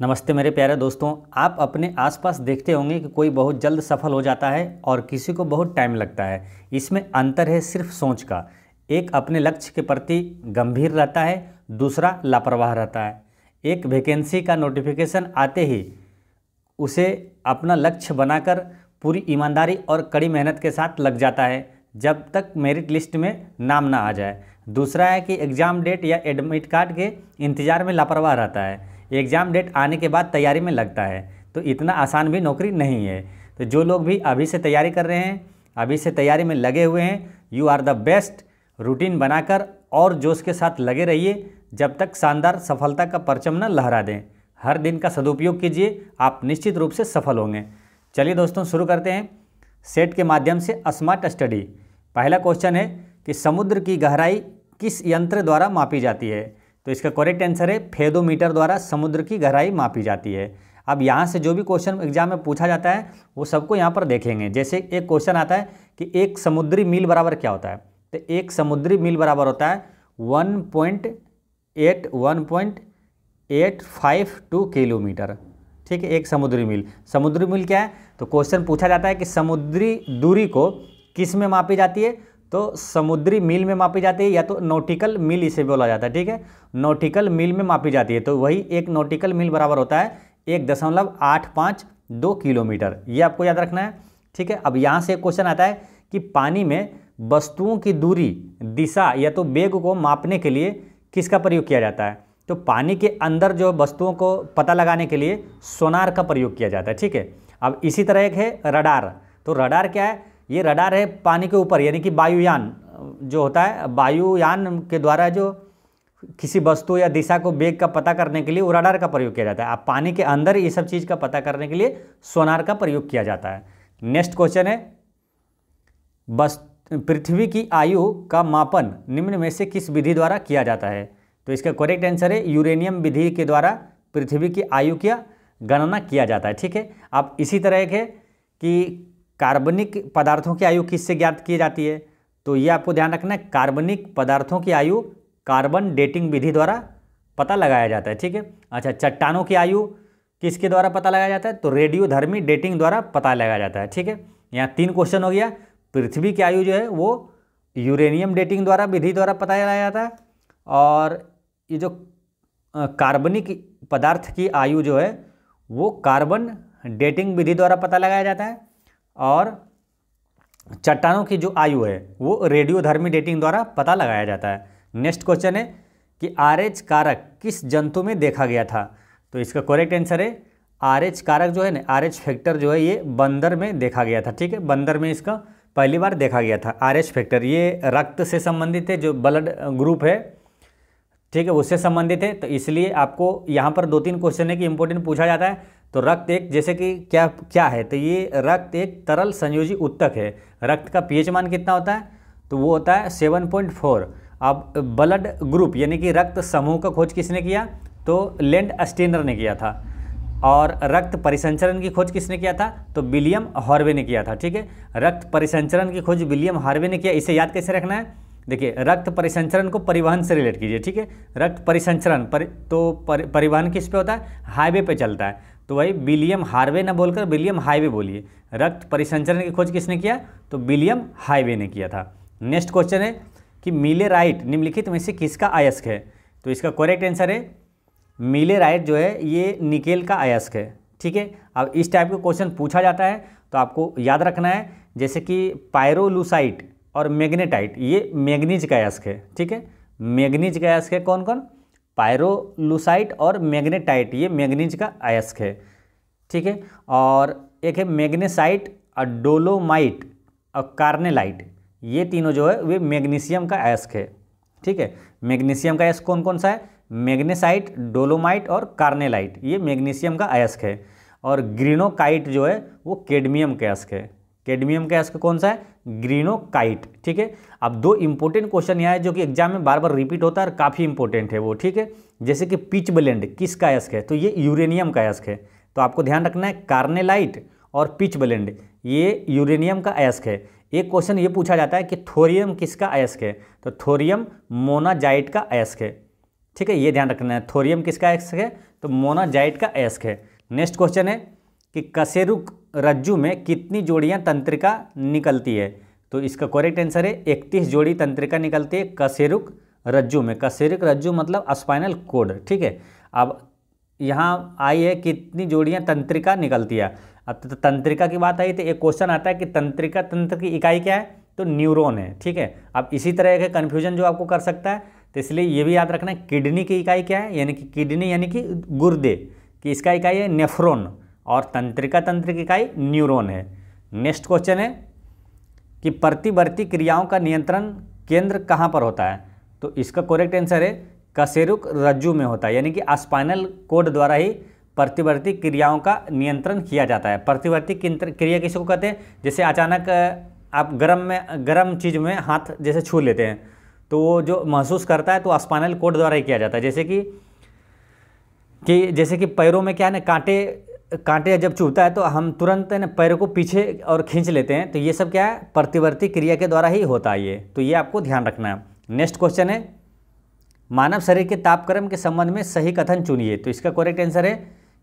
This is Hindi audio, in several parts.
नमस्ते मेरे प्यारे दोस्तों आप अपने आसपास देखते होंगे कि कोई बहुत जल्द सफल हो जाता है और किसी को बहुत टाइम लगता है इसमें अंतर है सिर्फ सोच का एक अपने लक्ष्य के प्रति गंभीर रहता है दूसरा लापरवाह रहता है एक वैकेंसी का नोटिफिकेशन आते ही उसे अपना लक्ष्य बनाकर पूरी ईमानदारी और कड़ी मेहनत के साथ लग जाता है जब तक मेरिट लिस्ट में नाम ना आ जाए दूसरा है कि एग्ज़ाम डेट या एडमिट कार्ड के इंतज़ार में लापरवाह रहता है एग्ज़ाम डेट आने के बाद तैयारी में लगता है तो इतना आसान भी नौकरी नहीं है तो जो लोग भी अभी से तैयारी कर रहे हैं अभी से तैयारी में लगे हुए हैं you are the best routine बनाकर और जोश के साथ लगे रहिए जब तक शानदार सफलता का परचम न लहरा दें हर दिन का सदुपयोग कीजिए आप निश्चित रूप से सफल होंगे चलिए दोस्तों शुरू करते हैं सेट के माध्यम से स्मार्ट स्टडी पहला क्वेश्चन है कि समुद्र की गहराई किस यंत्र द्वारा मापी जाती है तो इसका करेक्ट आंसर है फेदोमीटर द्वारा समुद्र की गहराई मापी जाती है अब यहाँ से जो भी क्वेश्चन एग्जाम में पूछा जाता है वो सबको यहाँ पर देखेंगे जैसे एक क्वेश्चन आता है कि एक समुद्री मील बराबर क्या होता है तो एक समुद्री मील बराबर होता है one point eight one point eight five two kilometre ठीक है एक समुद्री मील समुद्री मील क्या है तो क्वेश्चन पूछा जाता है कि समुद्री दूरी को किस में मापी जाती है तो समुद्री मील में मापी जाती है या तो नोटिकल मील इसे बोला जाता है ठीक है नोटिकल मील में मापी जाती है तो वही एक नोटिकल मील बराबर होता है एक दशमलव आठ पाँच दो किलोमीटर ये आपको याद रखना है ठीक है अब यहाँ से एक क्वेश्चन आता है कि पानी में वस्तुओं की दूरी दिशा या तो बेग को मापने के लिए किसका प्रयोग किया जाता है तो पानी के अंदर जो वस्तुओं को पता लगाने के लिए सोनार का प्रयोग किया जाता है ठीक है अब इसी तरह एक है रडार तो रडार क्या है ये रडार है पानी के ऊपर यानी कि वायुयान जो होता है वायुयान के द्वारा जो किसी वस्तु या दिशा को बेग का पता करने के लिए वो रडार का प्रयोग किया जाता है आप पानी के अंदर ये सब चीज़ का पता करने के लिए सोनार का प्रयोग किया जाता है नेक्स्ट क्वेश्चन है बस पृथ्वी की आयु का मापन निम्न में से किस विधि द्वारा किया जाता है तो इसका करेक्ट आंसर है यूरेनियम विधि के द्वारा पृथ्वी की आयु की गणना किया जाता है ठीक है आप इसी तरह के कि कार्बनिक पदार्थों की आयु किससे ज्ञात की जाती है तो ये आपको ध्यान रखना है कार्बनिक पदार्थों की आयु कार्बन डेटिंग विधि द्वारा पता लगाया जाता है ठीक है अच्छा चट्टानों की आयु किसके द्वारा पता लगाया जाता है तो रेडियोधर्मी डेटिंग द्वारा पता लगाया जाता है ठीक है यहाँ तीन क्वेश्चन हो गया पृथ्वी की आयु जो है वो यूरेनियम डेटिंग द्वारा विधि द्वारा पता लगाया जाता है और ये जो कार्बनिक पदार्थ की आयु जो है वो कार्बन डेटिंग विधि द्वारा पता लगाया जाता है और चट्टानों की जो आयु है वो रेडियोधर्मी डेटिंग द्वारा पता लगाया जाता है नेक्स्ट क्वेश्चन है कि आर कारक किस जंतु में देखा गया था तो इसका करेक्ट आंसर है आर कारक जो है ना आर फैक्टर जो है ये बंदर में देखा गया था ठीक है बंदर में इसका पहली बार देखा गया था आर फैक्टर ये रक्त से संबंधित है जो ब्लड ग्रुप है ठीक है उससे संबंधित है तो इसलिए आपको यहाँ पर दो तीन क्वेश्चन है कि इंपॉर्टेंट पूछा जाता है तो रक्त एक जैसे कि क्या क्या है तो ये रक्त एक तरल संयोजी उत्तक है रक्त का पीएच मान कितना होता है तो वो होता है सेवन पॉइंट फोर अब ब्लड ग्रुप यानी कि रक्त समूह का खोज किसने किया तो लेंड अस्टेनर ने किया था और रक्त परिसंचरण की खोज किसने किया था तो विलियम हार्वे ने किया था ठीक है रक्त परिसंचरण की खोज विलियम हार्वे ने किया इसे याद कैसे रखना है देखिए रक्त परिसंचरण को परिवहन से रिलेट कीजिए ठीक है रक्त परिसंचरण पर, तो पर, परिवहन किस पे होता है हाईवे पे चलता है तो वही विलियम हार्वे ना बोलकर विलियम हाईवे बोलिए रक्त परिसंचरण की खोज किसने किया तो विलियम हाईवे ने किया था नेक्स्ट क्वेश्चन है कि मिले राइट निम्नलिखित में से किसका अयस्क है तो इसका करेक्ट आंसर है मिले राइट जो है ये निकेल का अयस्क है ठीक है अब इस टाइप का क्वेश्चन पूछा जाता है तो आपको याद रखना है जैसे कि पायरोलूसाइट और मैग्नेटाइट ये मैग्नीज का अयस्क है ठीक है मैग्नीज का अयस्क है कौन कौन पायरोलुसाइट और मैग्नेटाइट ये मैग्नीज का अयस्क है ठीक है और एक है मैग्नेसाइट और डोलोमाइट और कार्नेलाइट ये तीनों जो है वे मैग्नीशियम का अयस्क है ठीक है मैग्नीशियम का अयस्क कौन कौन सा है मैग्नेसाइट डोलोमाइट और कार्नेलाइट ये मैग्नीशियम का अयस्क है और ग्रीनोकाइट जो है वो केडमियम का अयस्क है कैडमियम का इसका कौन सा है ग्रीनोकाइट ठीक है अब दो इंपॉर्टेंट क्वेश्चन यहाँ है जो कि एग्जाम में बार बार रिपीट होता है और काफ़ी इंपॉर्टेंट है वो ठीक है जैसे कि पिच ब्लेंड किसका अयस्क है तो ये यूरेनियम का अयस्क है तो आपको ध्यान रखना है कार्नेलाइट और पिच ब्लेंड ये यूरेनियम का अयस्क है एक क्वेश्चन ये पूछा जाता है कि थोरियम किसका अयस्क है तो थोरियम मोनाजाइट का अयस्क है ठीक है ये ध्यान रखना है थोरियम किसका अयस्क है तो मोनाजाइट का अयस्क है नेक्स्ट क्वेश्चन है कि कसेरुक रज्जु में कितनी जोड़ियां तंत्रिका निकलती है तो इसका करेक्ट आंसर है इकतीस जोड़ी तंत्रिका निकलती है कसेरुक रज्जु में कसेरुक रज्जु मतलब स्पाइनल कोड ठीक है अब यहाँ आई है कितनी जोड़ियाँ तंत्रिका निकलती है अब तो तंत्रिका की बात आई तो एक क्वेश्चन आता है कि तंत्रिका तंत्र की इकाई क्या है तो न्यूरोन है ठीक है अब इसी तरह का कन्फ्यूजन जो आपको कर सकता है तो इसलिए ये भी याद रखना है किडनी की इकाई क्या है यानी कि किडनी यानी कि गुर्दे कि इसका इकाई है नेफ्रोन और तंत्रिका की इकाई न्यूरोन है नेक्स्ट क्वेश्चन है कि प्रतिवर्ती क्रियाओं का नियंत्रण केंद्र कहाँ पर होता है तो इसका कोरेक्ट आंसर है कसेरुक रज्जु में होता है यानी कि स्पाइनल कोड द्वारा ही प्रतिवर्ती क्रियाओं का नियंत्रण किया जाता है प्रतिवर्ती क्रिया किसी को कहते हैं जैसे अचानक आप गर्म में गर्म चीज़ में हाथ जैसे छू लेते हैं तो वो जो महसूस करता है तो स्पाइनल कोड द्वारा ही किया जाता है जैसे कि कि जैसे कि पैरों में क्या है ना कांटे कांटे जब चुभता है तो हम तुरंत ना पैर को पीछे और खींच लेते हैं तो ये सब क्या है प्रतिवर्ती क्रिया के द्वारा ही होता है ये तो ये आपको ध्यान रखना है नेक्स्ट क्वेश्चन है मानव शरीर के तापक्रम के संबंध में सही कथन चुनिए तो इसका करेक्ट आंसर है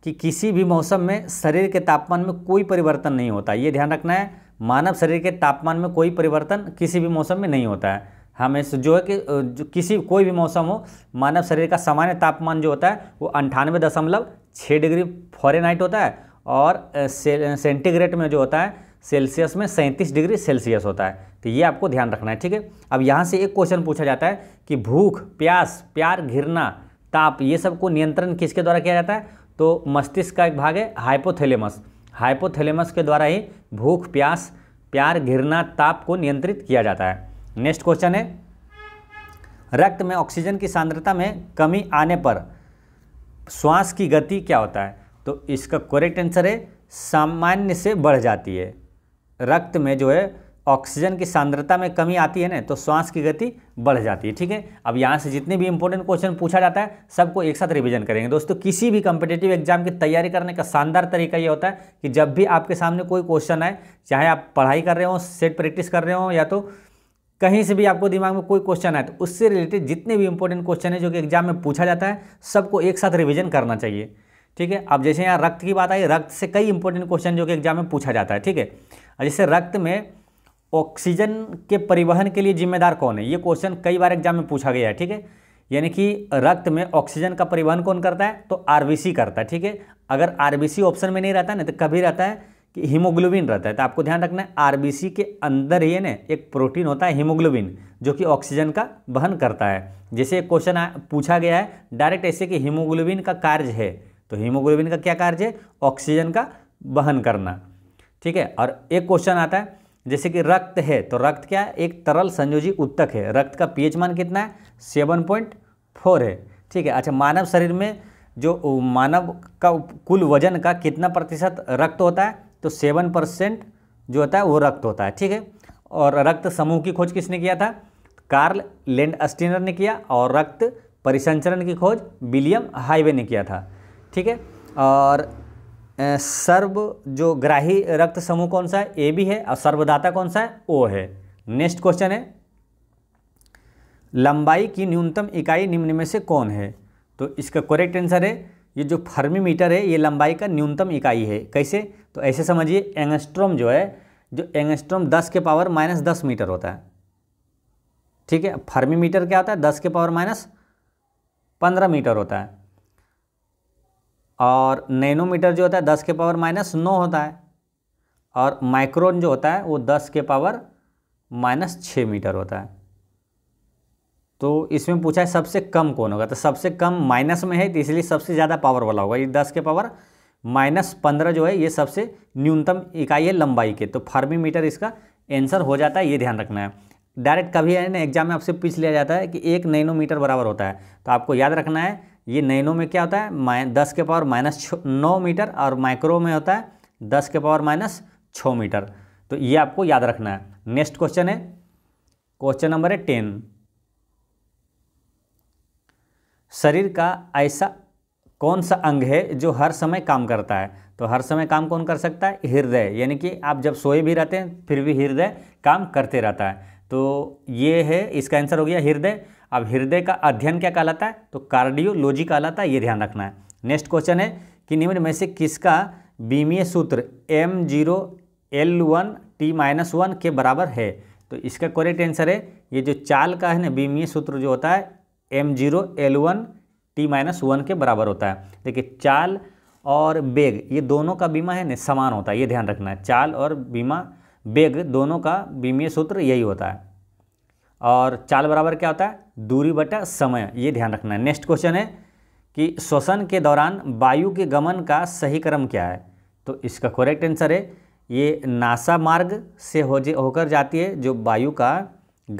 कि किसी भी मौसम में शरीर के तापमान में कोई परिवर्तन नहीं होता ये ध्यान रखना है मानव शरीर के तापमान में कोई परिवर्तन किसी भी मौसम में नहीं होता है हमें जो है कि किसी कोई भी मौसम हो मानव शरीर का सामान्य तापमान जो होता है वो अंठानवे दशमलव छः डिग्री फॉरेनहाइट होता है और सेंटीग्रेड में जो होता है सेल्सियस में सैंतीस डिग्री सेल्सियस होता है तो ये आपको ध्यान रखना है ठीक है अब यहाँ से एक क्वेश्चन पूछा जाता है कि भूख प्यास प्यार घिरना ताप ये सबको नियंत्रण किसके द्वारा किया जाता है तो मस्तिष्क का एक भाग है हाइपोथेलेमस हाइपोथेलेमस के द्वारा ही भूख प्यास प्यार घिरना ताप को नियंत्रित किया जाता है नेक्स्ट क्वेश्चन है रक्त में ऑक्सीजन की सांद्रता में कमी आने पर श्वास की गति क्या होता है तो इसका करेक्ट आंसर है सामान्य से बढ़ जाती है रक्त में जो है ऑक्सीजन की सांद्रता में कमी आती है ना तो श्वास की गति बढ़ जाती है ठीक है अब यहाँ से जितने भी इंपॉर्टेंट क्वेश्चन पूछा जाता है सबको एक साथ रिवीजन करेंगे दोस्तों किसी भी कम्पिटेटिव एग्जाम की तैयारी करने का शानदार तरीका ये होता है कि जब भी आपके सामने कोई क्वेश्चन आए चाहे आप पढ़ाई कर रहे हो सेट प्रैक्टिस कर रहे हो या तो कहीं से भी आपको दिमाग में कोई क्वेश्चन आए तो उससे रिलेटेड जितने भी इंपॉर्टेंट क्वेश्चन है जो कि एग्जाम में पूछा जाता है सबको एक साथ रिविजन करना चाहिए ठीक है अब जैसे यहाँ रक्त की बात आई रक्त से कई इंपॉर्टेंट क्वेश्चन जो कि एग्जाम में पूछा जाता है ठीक है जैसे रक्त में ऑक्सीजन के परिवहन के लिए जिम्मेदार कौन है ये क्वेश्चन कई बार एग्जाम में पूछा गया है ठीक है यानी कि रक्त में ऑक्सीजन का परिवहन कौन करता है तो आरबीसी करता है ठीक है अगर आरबीसी ऑप्शन में नहीं रहता ना तो कभी रहता है कि हीमोग्लोबिन रहता है तो आपको ध्यान रखना है आरबीसी के अंदर ही ना एक प्रोटीन होता है हीमोग्लोबिन जो कि ऑक्सीजन का वहन करता है जैसे एक क्वेश्चन पूछा गया है डायरेक्ट ऐसे कि हीमोग्लोबिन का कार्य है तो हीमोग्लोबिन का क्या कार्य है ऑक्सीजन का वहन करना ठीक है और एक क्वेश्चन आता है जैसे कि रक्त है तो रक्त क्या है एक तरल संयोजी उत्तक है रक्त का पीएच मान कितना है सेवन पॉइंट फोर है ठीक है अच्छा मानव शरीर में जो मानव का कुल वजन का कितना प्रतिशत रक्त होता है तो सेवन परसेंट जो होता है वो रक्त होता है ठीक है और रक्त समूह की खोज किसने किया था कार्ल लेंड अस्टिनर ने किया और रक्त परिसंचरण की खोज विलियम हाईवे ने किया था ठीक है और सर्व जो ग्राही रक्त समूह कौन सा है ए भी है और सर्वदाता कौन सा है ओ है नेक्स्ट क्वेश्चन है लंबाई की न्यूनतम इकाई निम्न में से कौन है तो इसका करेक्ट आंसर है ये जो फर्मी मीटर है ये लंबाई का न्यूनतम इकाई है कैसे तो ऐसे समझिए एंगस्ट्रोम जो है जो एंगस्ट्रोम दस के पावर माइनस दस मीटर होता है ठीक है फर्मी मीटर क्या होता है दस के पावर माइनस पंद्रह मीटर होता है और नैनोमीटर जो होता है दस के पावर माइनस नौ होता है और माइक्रोन जो होता है वो दस के पावर माइनस छः मीटर होता है तो इसमें पूछा है सबसे कम कौन होगा तो सबसे कम माइनस में है तो इसलिए सबसे ज़्यादा पावर वाला होगा ये दस के पावर माइनस पंद्रह जो है ये सबसे न्यूनतम इकाई है लंबाई के तो फर्मी मीटर इसका आंसर हो जाता है ये ध्यान रखना है डायरेक्ट कभी है ना एग्जाम में आपसे पूछ लिया जाता है कि एक मीटर बराबर होता है तो आपको याद रखना है ये नैनो में क्या होता है माइ दस के पावर माइनस नौ मीटर और माइक्रो में होता है दस के पावर माइनस छः मीटर तो ये आपको याद रखना है नेक्स्ट क्वेश्चन है क्वेश्चन नंबर है टेन शरीर का ऐसा कौन सा अंग है जो हर समय काम करता है तो हर समय काम कौन कर सकता है हृदय यानी कि आप जब सोए भी रहते हैं फिर भी हृदय काम करते रहता है तो ये है इसका आंसर हो गया हृदय अब हृदय का अध्ययन क्या कहलाता है तो कार्डियोलॉजी कहलाता है ये ध्यान रखना है नेक्स्ट क्वेश्चन है कि निम्न में से किसका बीमीय सूत्र M zero L one T minus one के बराबर है तो इसका करेक्ट आंसर है ये जो चाल का है ना बीमीय सूत्र जो होता है M zero L one T minus one के बराबर होता है देखिए चाल और बेग ये दोनों का बीमा है ना समान होता है ये ध्यान रखना है चाल और बीमा बेग दोनों का बीमीय सूत्र यही होता है और चाल बराबर क्या होता है दूरी बटा समय ये ध्यान रखना है नेक्स्ट क्वेश्चन है कि श्वसन के दौरान वायु के गमन का सही क्रम क्या है तो इसका करेक्ट आंसर है ये नासा मार्ग से हो जे होकर जाती है जो वायु का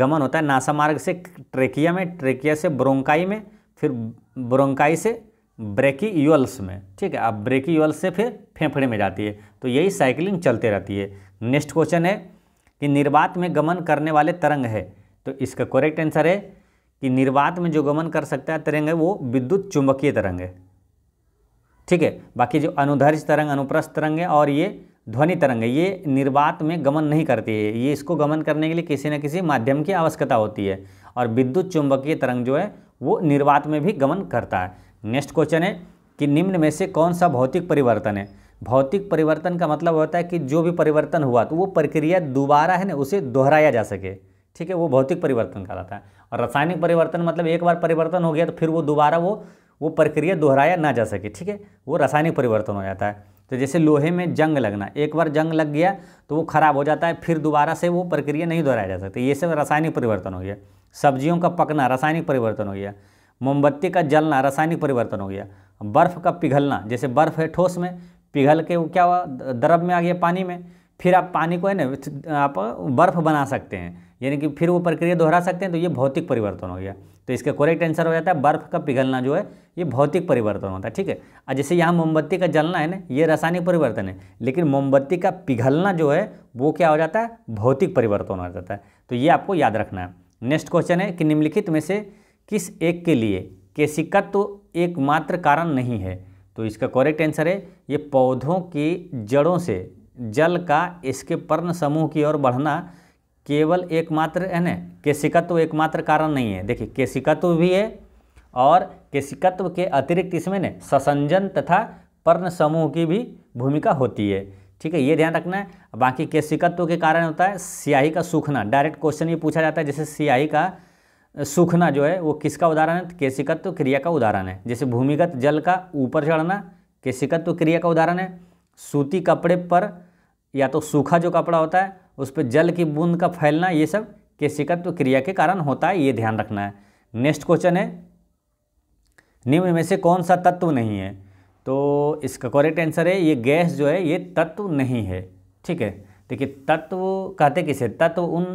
गमन होता है नासा मार्ग से ट्रेकिया में ट्रेकिया से ब्रोंकाई में फिर ब्रोंकाई से यूल्स में ठीक है अब यूल्स से फिर फेफड़े में जाती है तो यही साइकिलिंग चलते रहती है नेक्स्ट क्वेश्चन है कि निर्वात में गमन करने वाले तरंग है तो इसका करेक्ट आंसर है कि निर्वात में जो गमन कर सकता है तरंग है वो विद्युत चुंबकीय तरंग है ठीक है बाकी जो अनुधर्ज तरंग अनुप्रस्थ तरंग है और ये ध्वनि तरंग है ये निर्वात में गमन नहीं करती है ये इसको गमन करने के लिए किसी न किसी माध्यम की आवश्यकता होती है और विद्युत चुंबकीय तरंग जो है वो निर्वात में भी गमन करता है नेक्स्ट क्वेश्चन है कि निम्न में से कौन सा भौतिक परिवर्तन है भौतिक परिवर्तन का मतलब होता है कि जो भी परिवर्तन हुआ तो वो प्रक्रिया दोबारा है ना उसे दोहराया जा सके ठीक है वो भौतिक परिवर्तन कहलाता है और रासायनिक परिवर्तन मतलब एक बार परिवर्तन हो गया तो फिर वो दोबारा वो वो प्रक्रिया दोहराया ना जा सके ठीक है वो रासायनिक परिवर्तन हो जाता है तो जैसे लोहे में जंग लगना एक बार जंग लग गया तो वो खराब हो जाता है फिर दोबारा से वो प्रक्रिया नहीं दोहराया जा सकती ये सब रासायनिक परिवर्तन हो गया सब्जियों का पकना रासायनिक परिवर्तन हो गया मोमबत्ती का जलना रासायनिक परिवर्तन हो गया बर्फ़ का पिघलना जैसे बर्फ़ है ठोस में पिघल के वो क्या हुआ द्रव में आ गया पानी में फिर आप पानी को है ना आप बर्फ़ बना सकते हैं यानी कि फिर वो प्रक्रिया दोहरा सकते हैं तो ये भौतिक परिवर्तन हो गया तो इसका करेक्ट आंसर हो जाता है बर्फ़ का पिघलना जो है ये भौतिक परिवर्तन होता है ठीक है और जैसे यहाँ मोमबत्ती का जलना है ना ये रासायनिक परिवर्तन है लेकिन मोमबत्ती का पिघलना जो है वो क्या हो जाता है भौतिक परिवर्तन हो जाता है तो ये आपको याद रखना है नेक्स्ट क्वेश्चन है कि निम्नलिखित में से किस एक के लिए केशिकत्व तो एकमात्र कारण नहीं है तो इसका करेक्ट आंसर है ये पौधों की जड़ों से जल का इसके पर्ण समूह की ओर बढ़ना केवल एकमात्र है ना केशिकत्व तो एकमात्र कारण नहीं है देखिए केशिकत्व तो भी है और केशिकत्व तो के अतिरिक्त इसमें न ससंजन तथा पर्ण समूह की भी भूमिका होती है ठीक है ये ध्यान रखना है बाकी केशिकत्व के कारण होता है स्याही का सूखना डायरेक्ट क्वेश्चन ये पूछा जाता है जैसे स्याही का सूखना जो है वो किसका उदाहरण है केशिकत्व क्रिया का उदाहरण है जैसे भूमिगत जल का ऊपर चढ़ना केशिकत्व क्रिया का उदाहरण है सूती कपड़े पर या तो सूखा जो कपड़ा होता है उस पर जल की बूंद का फैलना ये सब केशिकत्व क्रिया के कारण होता है ये ध्यान रखना है नेक्स्ट क्वेश्चन है निम्न में से कौन सा तत्व नहीं है तो इसका करेक्ट आंसर है ये गैस जो है ये तत्व नहीं है ठीक है देखिए तत्व कहते किसे तत्व उन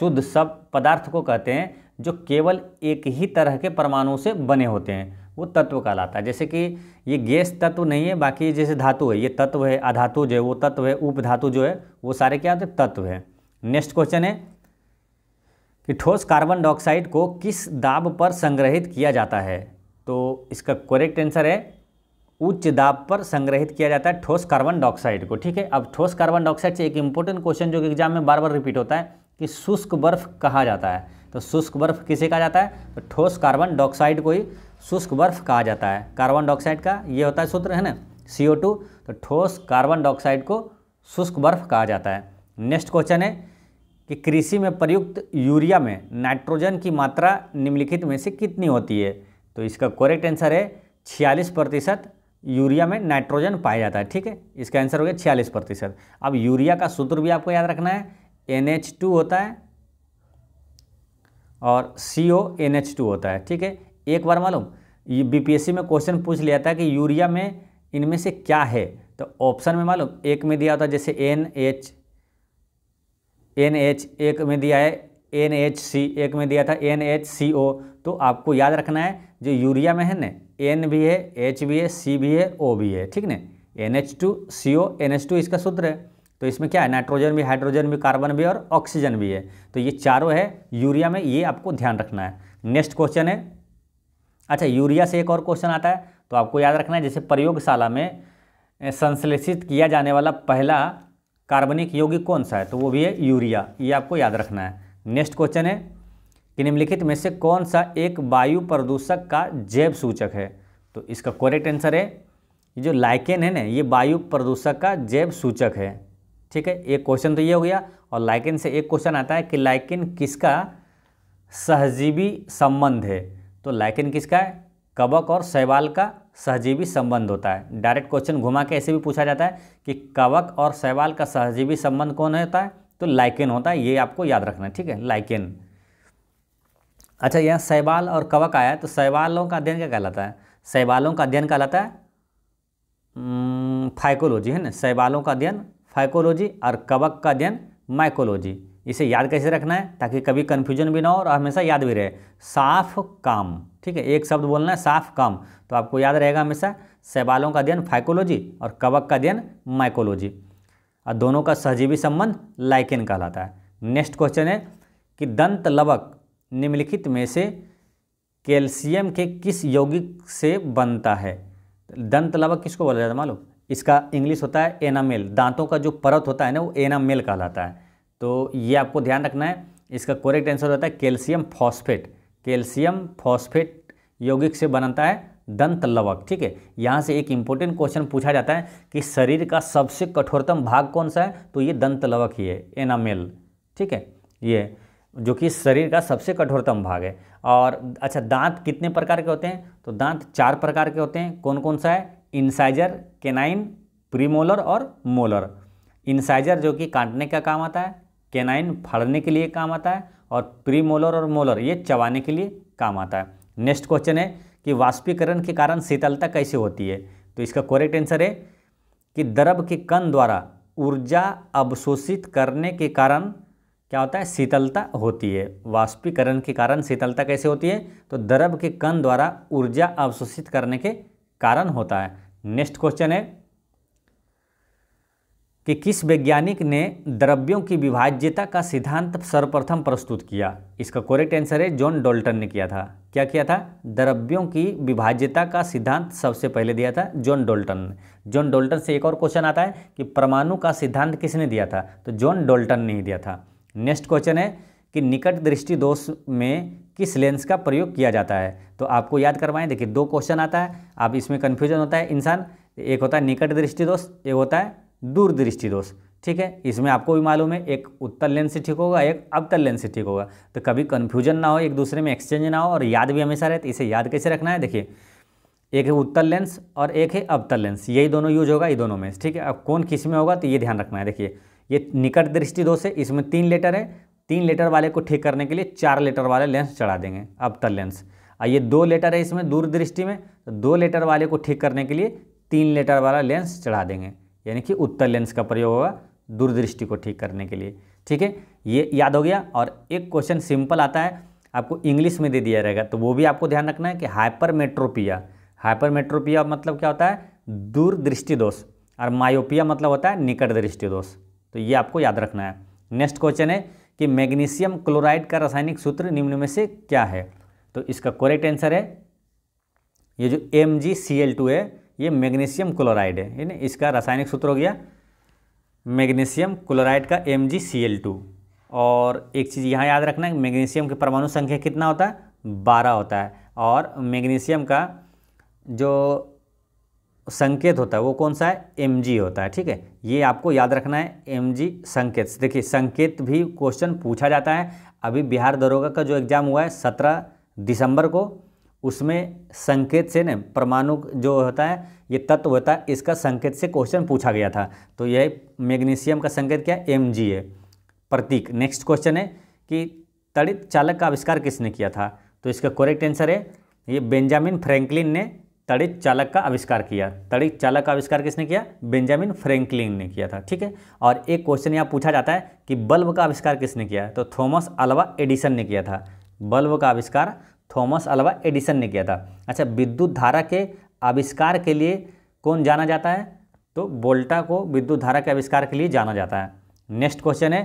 शुद्ध सब पदार्थ को कहते हैं जो केवल एक ही तरह के परमाणु से बने होते हैं वो तत्व कहलाता है जैसे कि ये गैस तत्व नहीं है बाकी जैसे धातु है ये तत्व है अधातु जो है वो तत्व है उपधातु जो है वो सारे क्या होते हैं तत्व है नेक्स्ट क्वेश्चन है कि ठोस कार्बन डाइऑक्साइड को किस दाब पर संग्रहित किया जाता है तो इसका करेक्ट आंसर है उच्च दाब पर संग्रहित किया जाता है ठोस कार्बन डाइऑक्साइड को ठीक है अब ठोस कार्बन डाइऑक्साइड से एक इंपॉर्टेंट क्वेश्चन जो कि एग्जाम में बार बार रिपीट होता है कि शुष्क बर्फ कहा जाता है तो शुष्क बर्फ किसे कहा जाता है तो ठोस कार्बन डाइऑक्साइड को ही शुष्क बर्फ कहा जाता है कार्बन डाइऑक्साइड का ये होता है सूत्र है ना सी तो ठोस कार्बन डाइऑक्साइड को शुष्क बर्फ कहा जाता है नेक्स्ट क्वेश्चन है कि कृषि में प्रयुक्त यूरिया में नाइट्रोजन की मात्रा निम्नलिखित में से कितनी होती है तो इसका करेक्ट आंसर है छियालीस प्रतिशत यूरिया में नाइट्रोजन पाया जाता है ठीक है इसका आंसर हो गया छियालीस प्रतिशत अब यूरिया का सूत्र भी आपको याद रखना है एन होता है और C O N H two होता है ठीक है एक बार मालूम ये बीपीएससी में क्वेश्चन पूछ लिया था कि यूरिया में इनमें से क्या है तो ऑप्शन में मालूम एक में दिया होता है जैसे एन एच एन एच एक में दिया है एन एच सी एक में दिया था एन एच सी ओ तो आपको याद रखना है जो यूरिया में है ना एन भी है एच भी है सी भी है ओ भी है ठीक ना N H two C O N H two इसका सूत्र है तो इसमें क्या है नाइट्रोजन भी हाइड्रोजन भी कार्बन भी और ऑक्सीजन भी है तो ये चारों है यूरिया में ये आपको ध्यान रखना है नेक्स्ट क्वेश्चन है अच्छा यूरिया से एक और क्वेश्चन आता है तो आपको याद रखना है जैसे प्रयोगशाला में संश्लेषित किया जाने वाला पहला कार्बनिक यौगिक कौन सा है तो वो भी है यूरिया ये आपको याद रखना है नेक्स्ट क्वेश्चन है कि निम्नलिखित में से कौन सा एक वायु प्रदूषक का जैव सूचक है तो इसका करेक्ट आंसर है जो लाइकेन है ना ये वायु प्रदूषक का जैव सूचक है ठीक है एक क्वेश्चन तो ये हो गया और लाइकेन से एक क्वेश्चन आता है कि लाइकेन किसका सहजीवी संबंध है तो लाइकेन किसका है कवक और शैवाल का सहजीवी संबंध होता है डायरेक्ट क्वेश्चन घुमा के ऐसे भी पूछा जाता है कि कवक और शैवाल का सहजीवी संबंध कौन होता है तो लाइकेन होता है ये आपको याद रखना है ठीक है लाइकेन अच्छा यहाँ शैवाल और कवक आया तो शैवालों का अध्ययन क्या कहलाता है शैवालों का अध्ययन कहलाता है फाइकोलॉजी हम्म, है ना शैवालों का अध्ययन फाइकोलॉजी और कवक का अध्ययन माइकोलॉजी इसे याद कैसे रखना है ताकि कभी कन्फ्यूजन भी ना हो और हमेशा याद भी रहे साफ काम ठीक है एक शब्द बोलना है साफ काम तो आपको याद रहेगा हमेशा शैवालों का अध्ययन फाइकोलॉजी और कवक का अध्ययन माइकोलॉजी और दोनों का सहजीवी संबंध लाइकेन कहलाता है नेक्स्ट क्वेश्चन है कि दंत लवक निम्नलिखित में से कैल्शियम के किस यौगिक से बनता है दंत लवक किसको बोला जाता है मालूम इसका इंग्लिश होता है एनामेल दांतों का जो परत होता है ना वो एनामेल कहलाता है तो ये आपको ध्यान रखना है इसका कोरेक्ट आंसर होता है कैल्शियम फॉस्फेट कैल्शियम फॉस्फेट यौगिक से बनता है दंत लवक ठीक है यहाँ से एक इम्पोर्टेंट क्वेश्चन पूछा जाता है कि शरीर का सबसे कठोरतम भाग कौन सा है तो ये दंत लवक ही है एनामेल ठीक है ये जो कि शरीर का सबसे कठोरतम भाग है और अच्छा दांत कितने प्रकार के होते हैं तो दांत चार प्रकार के होते हैं कौन कौन सा है इंसाइजर केनाइन प्रीमोलर और मोलर इंसाइजर जो कि काटने का काम आता है केनाइन फाड़ने के लिए काम आता है और प्रीमोलर और मोलर ये चबाने के लिए काम आता है नेक्स्ट क्वेश्चन है कि वाष्पीकरण के कारण शीतलता कैसे होती है तो इसका कोरेक्ट आंसर है कि द्रव के कण द्वारा ऊर्जा अवशोषित करने के कारण क्या होता है शीतलता होती है वाष्पीकरण के कारण शीतलता कैसे होती है तो द्रव के कण द्वारा ऊर्जा अवशोषित करने के कारण होता है नेक्स्ट क्वेश्चन है कि किस वैज्ञानिक ने द्रव्यों की विभाज्यता का सिद्धांत सर्वप्रथम प्रस्तुत किया इसका कोरेक्ट आंसर है जॉन डोल्टन ने किया था क्या किया था द्रव्यों की विभाज्यता का सिद्धांत सबसे पहले दिया था जॉन डोल्टन ने जॉन डोल्टन से एक और क्वेश्चन आता है कि परमाणु का सिद्धांत किसने दिया था तो जॉन डोल्टन ने ही दिया था नेक्स्ट क्वेश्चन है कि निकट दृष्टि दोष में किस लेंस का प्रयोग किया जाता है तो आपको याद करवाएं देखिए दो क्वेश्चन आता है आप इसमें कन्फ्यूजन होता है इंसान एक होता है निकट दृष्टि दोष एक होता है दूर दृष्टि दोष ठीक है इसमें आपको भी मालूम है एक उत्तर लेंस से ठीक होगा एक अवतल लेंस से ठीक होगा तो कभी कन्फ्यूजन ना हो एक दूसरे में एक्सचेंज ना हो और याद भी हमेशा रहे तो इसे याद कैसे रखना है देखिए एक है उत्तर लेंस और एक है अवतल लेंस यही दोनों यूज होगा ये दोनों में ठीक है अब कौन किस में होगा तो ये ध्यान रखना है देखिए ये निकट दृष्टि दोष है इसमें तीन लेटर है तीन लेटर वाले को ठीक करने के लिए चार लेटर वाले लेंस चढ़ा देंगे अब तल लेंस और ये दो लेटर है इसमें दूर दृष्टि में तो दो लेटर वाले को ठीक करने के लिए तीन लेटर वाला लेंस चढ़ा देंगे यानी कि उत्तर लेंस का प्रयोग होगा दूरदृष्टि को ठीक करने के लिए ठीक है ये याद हो गया और एक क्वेश्चन सिंपल आता है आपको इंग्लिश में दे दिया रहेगा तो वो भी आपको ध्यान रखना है कि हाइपरमेट्रोपिया हाइपरमेट्रोपिया मतलब क्या होता है दूरदृष्टि दोष और मायोपिया मतलब होता है निकट दृष्टि दोष तो ये आपको याद रखना है नेक्स्ट क्वेश्चन है कि मैग्नीशियम क्लोराइड का रासायनिक सूत्र निम्न में से क्या है तो इसका करेक्ट आंसर है ये जो एम है ये मैग्नीशियम क्लोराइड है यानी इसका रासायनिक सूत्र हो गया मैग्नीशियम क्लोराइड का एम और एक चीज़ यहाँ याद रखना है मैग्नीशियम की परमाणु संख्या कितना होता है बारह होता है और मैग्नीशियम का जो संकेत होता है वो कौन सा है एम होता है ठीक है ये आपको याद रखना है एम संकेत देखिए संकेत भी क्वेश्चन पूछा जाता है अभी बिहार दरोगा का जो एग्ज़ाम हुआ है सत्रह दिसंबर को उसमें संकेत से न परमाणु जो होता है ये तत्व होता है इसका संकेत से क्वेश्चन पूछा गया था तो यह मैग्नीशियम का संकेत क्या है एम है प्रतीक नेक्स्ट क्वेश्चन है कि तड़ित चालक का आविष्कार किसने किया था तो इसका करेक्ट आंसर है ये बेंजामिन फ्रैंकलिन ने तड़ित चालक का आविष्कार किया तड़ित चालक का आविष्कार किसने किया बेंजामिन फ्रैंकलिन ने किया था ठीक है और एक क्वेश्चन यहाँ पूछा जाता है कि बल्ब का आविष्कार किसने किया तो थॉमस अल्वा एडिसन ने किया था बल्ब का आविष्कार थॉमस अल्वा एडिसन ने किया था अच्छा विद्युत धारा के आविष्कार के लिए कौन जाना जाता है तो बोल्टा को विद्युत धारा के आविष्कार के लिए जाना जाता है नेक्स्ट क्वेश्चन है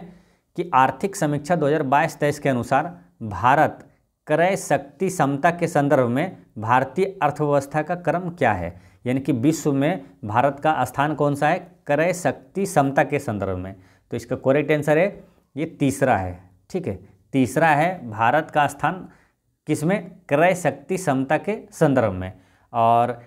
कि आर्थिक समीक्षा दो हज़ार के अनुसार भारत क्रय शक्ति समता के संदर्भ में भारतीय अर्थव्यवस्था का क्रम क्या है यानी कि विश्व में भारत का स्थान कौन सा है क्रय शक्ति समता के संदर्भ में तो इसका करेक्ट आंसर है ये तीसरा है ठीक है तीसरा है भारत का स्थान किसमें क्रय शक्ति समता के संदर्भ में और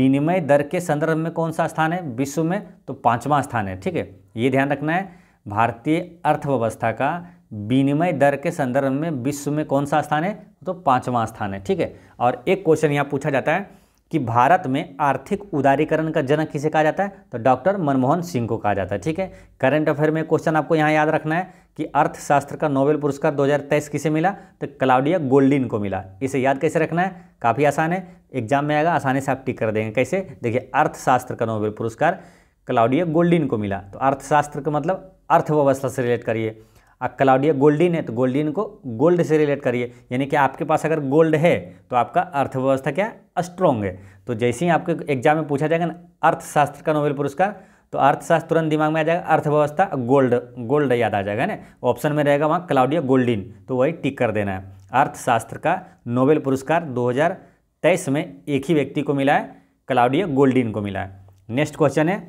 विनिमय दर के संदर्भ में कौन सा स्थान है विश्व में तो पाँचवा स्थान है ठीक है ये ध्यान रखना है भारतीय अर्थव्यवस्था का विनिमय दर के संदर्भ में विश्व में कौन सा स्थान है तो पांचवा स्थान है ठीक है और एक क्वेश्चन यहाँ पूछा जाता है कि भारत में आर्थिक उदारीकरण का जनक किसे कहा जाता है तो डॉक्टर मनमोहन सिंह को कहा जाता है ठीक है करंट अफेयर में क्वेश्चन आपको यहाँ याद रखना है कि अर्थशास्त्र का नोबेल पुरस्कार 2023 किसे मिला तो क्लाउडिया गोल्डिन को मिला इसे याद कैसे रखना है काफ़ी आसान है एग्जाम में आएगा आसानी से आप टिक कर देंगे कैसे देखिए अर्थशास्त्र का नोबेल पुरस्कार क्लाउडिया गोल्डिन को मिला तो अर्थशास्त्र का मतलब अर्थव्यवस्था से रिलेट करिए अब क्लाउडिया गोल्डिन है तो गोल्डिन को गोल्ड से रिलेट करिए यानी कि आपके पास अगर गोल्ड है तो आपका अर्थव्यवस्था क्या स्ट्रॉन्ग है तो जैसे ही आपके एग्जाम में पूछा जाएगा ना अर्थशास्त्र का नोबेल पुरस्कार तो अर्थशास्त्र तुरंत दिमाग में आ जाएगा अर्थव्यवस्था गोल्ड गोल्ड याद आ जाएगा ना ऑप्शन में रहेगा वहाँ क्लाउडिया गोल्डिन तो वही टिक कर देना है अर्थशास्त्र का नोबेल पुरस्कार 2023 में एक ही व्यक्ति को मिला है क्लाउडिया गोल्डिन को मिला है नेक्स्ट क्वेश्चन है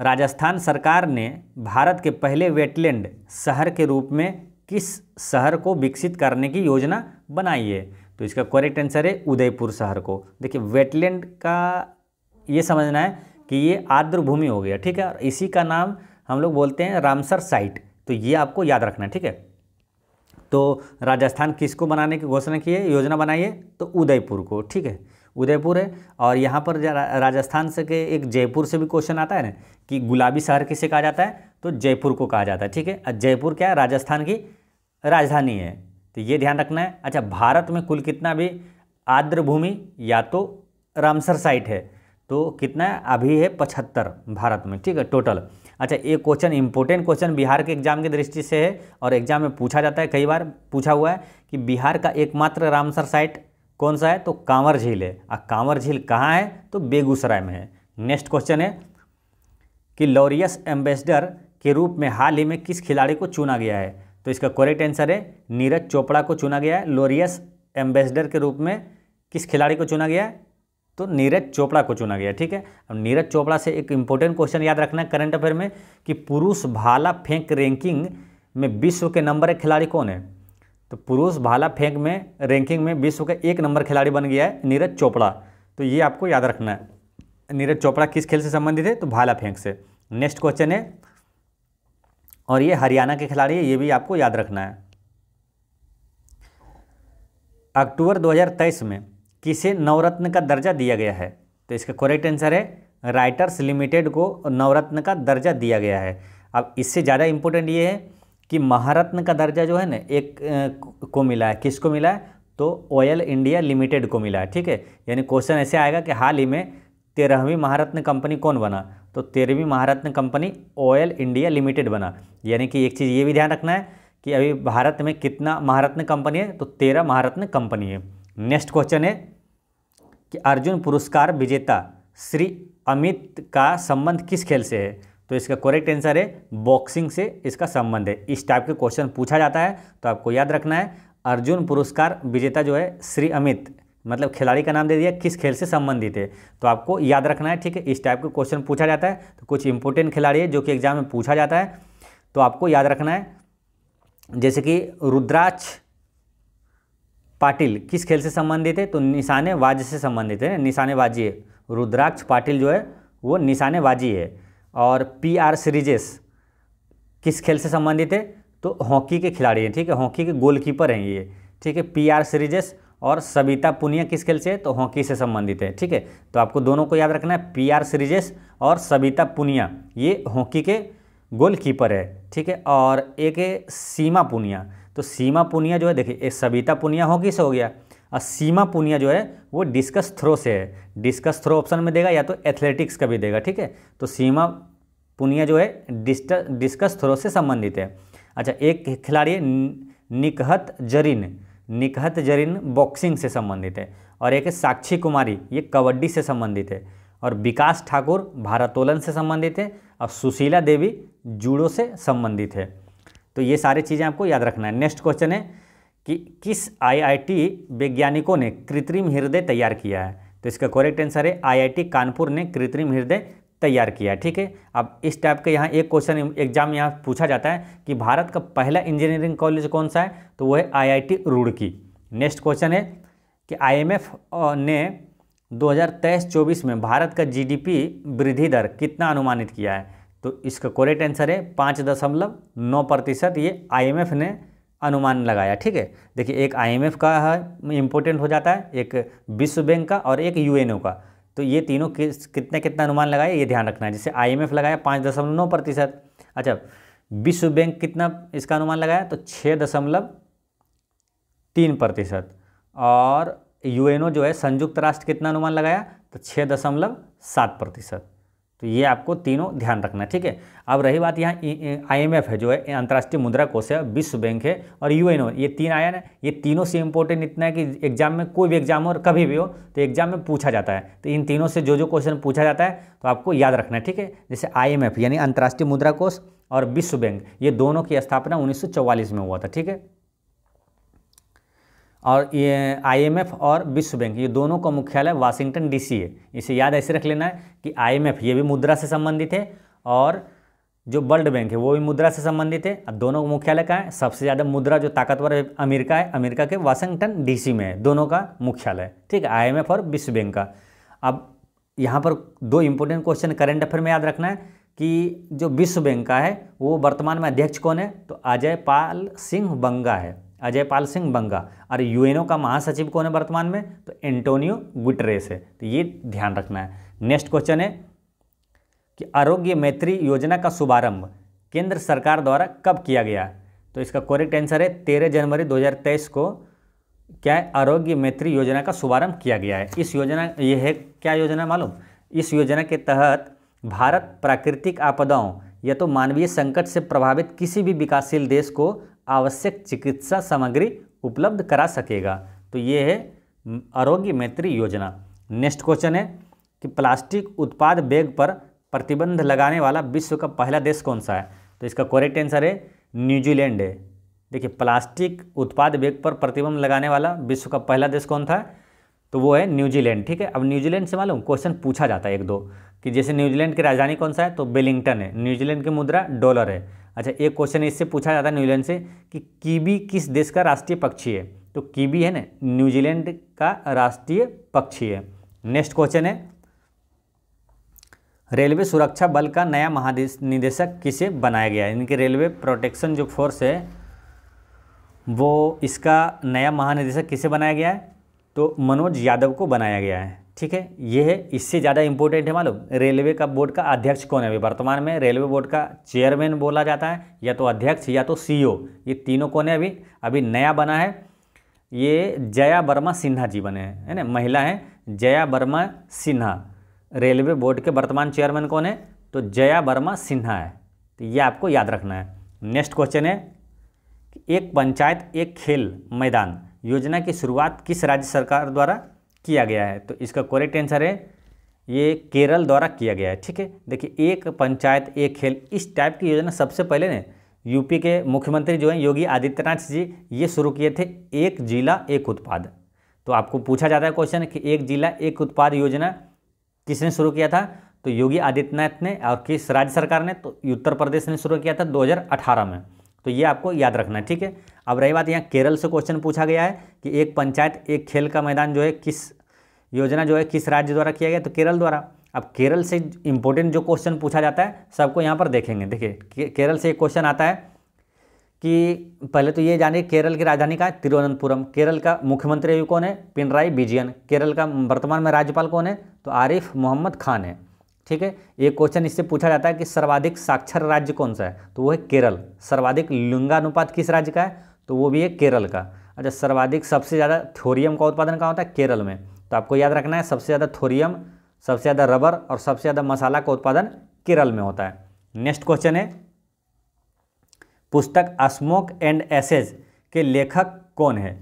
राजस्थान सरकार ने भारत के पहले वेटलैंड शहर के रूप में किस शहर को विकसित करने की योजना बनाई है तो इसका करेक्ट आंसर है उदयपुर शहर को देखिए वेटलैंड का ये समझना है कि ये आर्द्र भूमि हो गया ठीक है और इसी का नाम हम लोग बोलते हैं रामसर साइट तो ये आपको याद रखना है ठीक है तो राजस्थान किसको बनाने की घोषणा की है योजना बनाई है तो उदयपुर को ठीक है उदयपुर है और यहाँ पर राजस्थान से के एक जयपुर से भी क्वेश्चन आता है ना कि गुलाबी शहर किसे कहा जाता है तो जयपुर को कहा जाता है ठीक है जयपुर क्या है राजस्थान की राजधानी है तो ये ध्यान रखना है अच्छा भारत में कुल कितना भी आर्द्र भूमि या तो रामसर साइट है तो कितना है? अभी है पचहत्तर भारत में ठीक है टोटल अच्छा एक क्वेश्चन इंपॉर्टेंट क्वेश्चन बिहार के एग्जाम की दृष्टि से है और एग्जाम में पूछा जाता है कई बार पूछा हुआ है कि बिहार का एकमात्र रामसर साइट कौन सा है तो कांवर झील है आ कांवर झील कहाँ है तो बेगूसराय में है नेक्स्ट क्वेश्चन है कि लॉरियस एम्बेसडर के रूप में हाल ही में किस खिलाड़ी को चुना गया है तो इसका करेक्ट आंसर है नीरज चोपड़ा को चुना गया है लॉरियस एम्बेसडर के रूप में किस खिलाड़ी को चुना गया है तो नीरज चोपड़ा को चुना गया ठीक है अब नीरज चोपड़ा से एक इंपॉर्टेंट क्वेश्चन याद रखना है करंट अफेयर में कि पुरुष भाला फेंक रैंकिंग में विश्व के नंबर एक खिलाड़ी कौन है तो पुरुष भाला फेंक में रैंकिंग में विश्व का एक नंबर खिलाड़ी बन गया है नीरज चोपड़ा तो ये आपको याद रखना है नीरज चोपड़ा किस खेल से संबंधित है तो भाला फेंक से नेक्स्ट क्वेश्चन है और ये हरियाणा के खिलाड़ी है ये भी आपको याद रखना है अक्टूबर 2023 में किसे नवरत्न का दर्जा दिया गया है तो इसका करेक्ट आंसर है राइटर्स लिमिटेड को नवरत्न का दर्जा दिया गया है अब इससे ज़्यादा इम्पोर्टेंट ये है कि महारत्न का दर्जा जो है ना एक को मिला है किसको मिला है तो ऑयल इंडिया लिमिटेड को मिला है ठीक है यानी क्वेश्चन ऐसे आएगा कि हाल ही में तेरहवीं महारत्न कंपनी कौन बना तो तेरहवीं महारत्न कंपनी ऑयल इंडिया लिमिटेड बना यानी कि एक चीज़ ये भी ध्यान रखना है कि अभी भारत में कितना महारत्न कंपनी है तो तेरह महारत्न कंपनी है नेक्स्ट क्वेश्चन है कि अर्जुन पुरस्कार विजेता श्री अमित का संबंध किस खेल से है तो इसका करेक्ट आंसर है बॉक्सिंग से इसका संबंध है इस टाइप के क्वेश्चन पूछा जाता है तो आपको याद रखना है अर्जुन पुरस्कार विजेता जो है श्री अमित मतलब खिलाड़ी का नाम दे दिया किस खेल से संबंधित है तो आपको याद रखना है ठीक है इस टाइप के क्वेश्चन पूछा जाता है तो कुछ इंपॉर्टेंट खिलाड़ी है जो कि एग्जाम में पूछा जाता है तो आपको याद रखना है जैसे कि रुद्राक्ष पाटिल किस खेल से संबंधित है तो निशानेबाजी से संबंधित है निशानेबाजी है रुद्राक्ष पाटिल जो है वो निशानेबाजी है और पी आर सीरीजेस किस खेल से संबंधित है तो हॉकी के खिलाड़ी हैं ठीक है हॉकी के गोलकीपर हैं ये ठीक है पी आर सीरीजेस और सविता पुनिया किस खेल से है तो हॉकी से संबंधित है ठीक है तो आपको दोनों को याद रखना है पी आर सीरीजेस और सविता पुनिया ये हॉकी के गोलकीपर है ठीक है और एक है सीमा पुनिया तो सीमा पुनिया जो है देखिए एक सविता पुनिया हॉकी से हो गया और सीमा पुनिया जो है वो डिस्कस थ्रो से है डिस्कस थ्रो ऑप्शन में देगा या तो एथलेटिक्स का भी देगा ठीक है तो सीमा पुनिया जो है डिस्कस थ्रो से संबंधित है अच्छा एक खिलाड़ी निकहत जरीन निकहत जरीन बॉक्सिंग से संबंधित है और एक है साक्षी कुमारी ये कबड्डी से संबंधित है और विकास ठाकुर भारतोलन से संबंधित है और सुशीला देवी जूडो से संबंधित है तो ये सारी चीज़ें आपको याद रखना है नेक्स्ट क्वेश्चन है कि किस आईआईटी वैज्ञानिकों ने कृत्रिम हृदय तैयार किया है तो इसका करेक्ट आंसर है आईआईटी कानपुर ने कृत्रिम हृदय तैयार किया ठीक है अब इस टाइप के यहाँ एक क्वेश्चन एग्जाम यहाँ पूछा जाता है कि भारत का पहला इंजीनियरिंग कॉलेज कौन सा है तो वो है आईआईटी रुड़की नेक्स्ट क्वेश्चन है कि आईएमएफ ने 2023-24 में भारत का जीडीपी वृद्धि दर कितना अनुमानित किया है तो इसका कोरेक्ट आंसर है पाँच दशमलव नौ प्रतिशत ये आई ने अनुमान लगाया ठीक है देखिए एक आई का है इम्पोर्टेंट हो जाता है एक विश्व बैंक का और एक यू का तो ये तीनों किस कितने कितना अनुमान लगाए ये ध्यान रखना है जैसे आईएमएफ लगाया पाँच दशमलव नौ प्रतिशत अच्छा विश्व बैंक कितना इसका अनुमान लगाया तो छः दशमलव तीन प्रतिशत और यूएनओ जो है संयुक्त राष्ट्र कितना अनुमान लगाया तो छः दशमलव सात प्रतिशत तो ये आपको तीनों ध्यान रखना ठीक है अब रही बात यहाँ आईएमएफ है जो है अंतर्राष्ट्रीय मुद्रा कोष है विश्व बैंक है और यूएनओ ये तीन आया ना ये तीनों से इंपॉर्टेंट इतना है कि एग्जाम में कोई भी एग्जाम हो और कभी भी हो तो एग्जाम में पूछा जाता है तो इन तीनों से जो जो क्वेश्चन पूछा जाता है तो आपको याद रखना है ठीक है जैसे आई यानी अंतर्राष्ट्रीय मुद्रा कोष और विश्व बैंक ये दोनों की स्थापना उन्नीस में हुआ था ठीक है और ये आईएमएफ और विश्व बैंक ये दोनों का मुख्यालय वाशिंगटन डीसी है इसे याद ऐसे रख लेना है कि आईएमएफ ये भी मुद्रा से संबंधित है और जो वर्ल्ड बैंक है वो भी मुद्रा से संबंधित है अब दोनों का मुख्यालय कहाँ है सबसे ज़्यादा मुद्रा जो ताकतवर है अमेरिका है अमेरिका के वाशिंगटन डी में है दोनों का मुख्यालय ठीक है आई और विश्व बैंक का अब यहाँ पर दो इम्पोर्टेंट क्वेश्चन करेंट अफेयर में याद रखना है कि जो विश्व बैंक का है वो वर्तमान में अध्यक्ष कौन है तो अजय पाल सिंह बंगा है अजय पाल सिंह बंगा और यूएनओ का महासचिव कौन है वर्तमान में तो एंटोनियो गुटरेस है तो ये ध्यान रखना है नेक्स्ट क्वेश्चन है कि आरोग्य मैत्री योजना का शुभारंभ केंद्र सरकार द्वारा कब किया गया तो इसका करेक्ट आंसर है तेरह जनवरी दो को क्या आरोग्य मैत्री योजना का शुभारंभ किया गया है इस योजना ये है क्या योजना मालूम इस योजना के तहत भारत प्राकृतिक आपदाओं या तो मानवीय संकट से प्रभावित किसी भी विकासशील देश को आवश्यक चिकित्सा सामग्री उपलब्ध करा सकेगा तो ये है आरोग्य मैत्री योजना नेक्स्ट क्वेश्चन है कि प्लास्टिक उत्पाद बैग पर प्रतिबंध लगाने वाला विश्व का पहला देश कौन सा है तो इसका करेक्ट आंसर है न्यूजीलैंड है देखिए प्लास्टिक उत्पाद बैग पर प्रतिबंध लगाने वाला विश्व का पहला देश कौन था तो वो है न्यूजीलैंड ठीक है अब न्यूजीलैंड से मालूम क्वेश्चन पूछा जाता है एक दो कि जैसे न्यूजीलैंड की राजधानी कौन सा है तो बेलिंगटन है न्यूजीलैंड की मुद्रा डॉलर है अच्छा एक क्वेश्चन इससे पूछा जाता है न्यूजीलैंड से कि कीवी किस देश का राष्ट्रीय पक्षी है तो कीवी है ना न्यूजीलैंड का राष्ट्रीय पक्षी है नेक्स्ट क्वेश्चन है रेलवे सुरक्षा बल का नया महानिदेशक किसे बनाया गया है कि रेलवे प्रोटेक्शन जो फोर्स है वो इसका नया महानिदेशक किसे बनाया गया है तो मनोज यादव को बनाया गया है ठीक है ये है इससे ज़्यादा इंपॉर्टेंट है मालूम रेलवे का बोर्ड का अध्यक्ष कौन है अभी वर्तमान में रेलवे बोर्ड का चेयरमैन बोला जाता है या तो अध्यक्ष या तो सीईओ e ये तीनों कौन है अभी अभी नया बना है ये जया वर्मा सिन्हा जी बने हैं है ना महिला हैं जया वर्मा सिन्हा रेलवे बोर्ड के वर्तमान चेयरमैन कौन है तो जया वर्मा सिन्हा है तो ये आपको याद रखना है नेक्स्ट क्वेश्चन है एक पंचायत एक खेल मैदान योजना की शुरुआत किस राज्य सरकार द्वारा किया गया है तो इसका करेक्ट आंसर है ये केरल द्वारा किया गया है ठीक है देखिए एक पंचायत एक खेल इस टाइप की योजना सबसे पहले ने यूपी के मुख्यमंत्री जो हैं योगी आदित्यनाथ जी ये शुरू किए थे एक जिला एक उत्पाद तो आपको पूछा जाता है क्वेश्चन कि एक जिला एक उत्पाद योजना किसने शुरू किया था तो योगी आदित्यनाथ ने और किस राज्य सरकार ने तो उत्तर प्रदेश ने शुरू किया था 2018 में तो ये आपको याद रखना है ठीक है अब रही बात यहाँ केरल से क्वेश्चन पूछा गया है कि एक पंचायत एक खेल का मैदान जो है किस योजना जो है किस राज्य द्वारा किया गया तो केरल द्वारा अब केरल से इम्पोर्टेंट जो क्वेश्चन पूछा जाता है सबको यहाँ पर देखेंगे देखिए केरल से एक क्वेश्चन आता है कि पहले तो ये जाने केरल की राजधानी का है तिरुवनंतपुरम केरल का मुख्यमंत्री अभी कौन है पिनराई विजयन केरल का वर्तमान में राज्यपाल कौन है तो आरिफ मोहम्मद खान है ठीक है ये क्वेश्चन इससे पूछा जाता है कि सर्वाधिक साक्षर राज्य कौन सा है तो वो है केरल सर्वाधिक लिंगानुपात किस राज्य का है तो वो भी है केरल का अच्छा सर्वाधिक सबसे ज़्यादा थोरियम का उत्पादन कहाँ होता है केरल में तो आपको याद रखना है सबसे ज़्यादा थोरियम सबसे ज़्यादा रबर और सबसे ज़्यादा मसाला का उत्पादन केरल में होता है नेक्स्ट क्वेश्चन है पुस्तक अस्मोक एंड एसेज के लेखक कौन है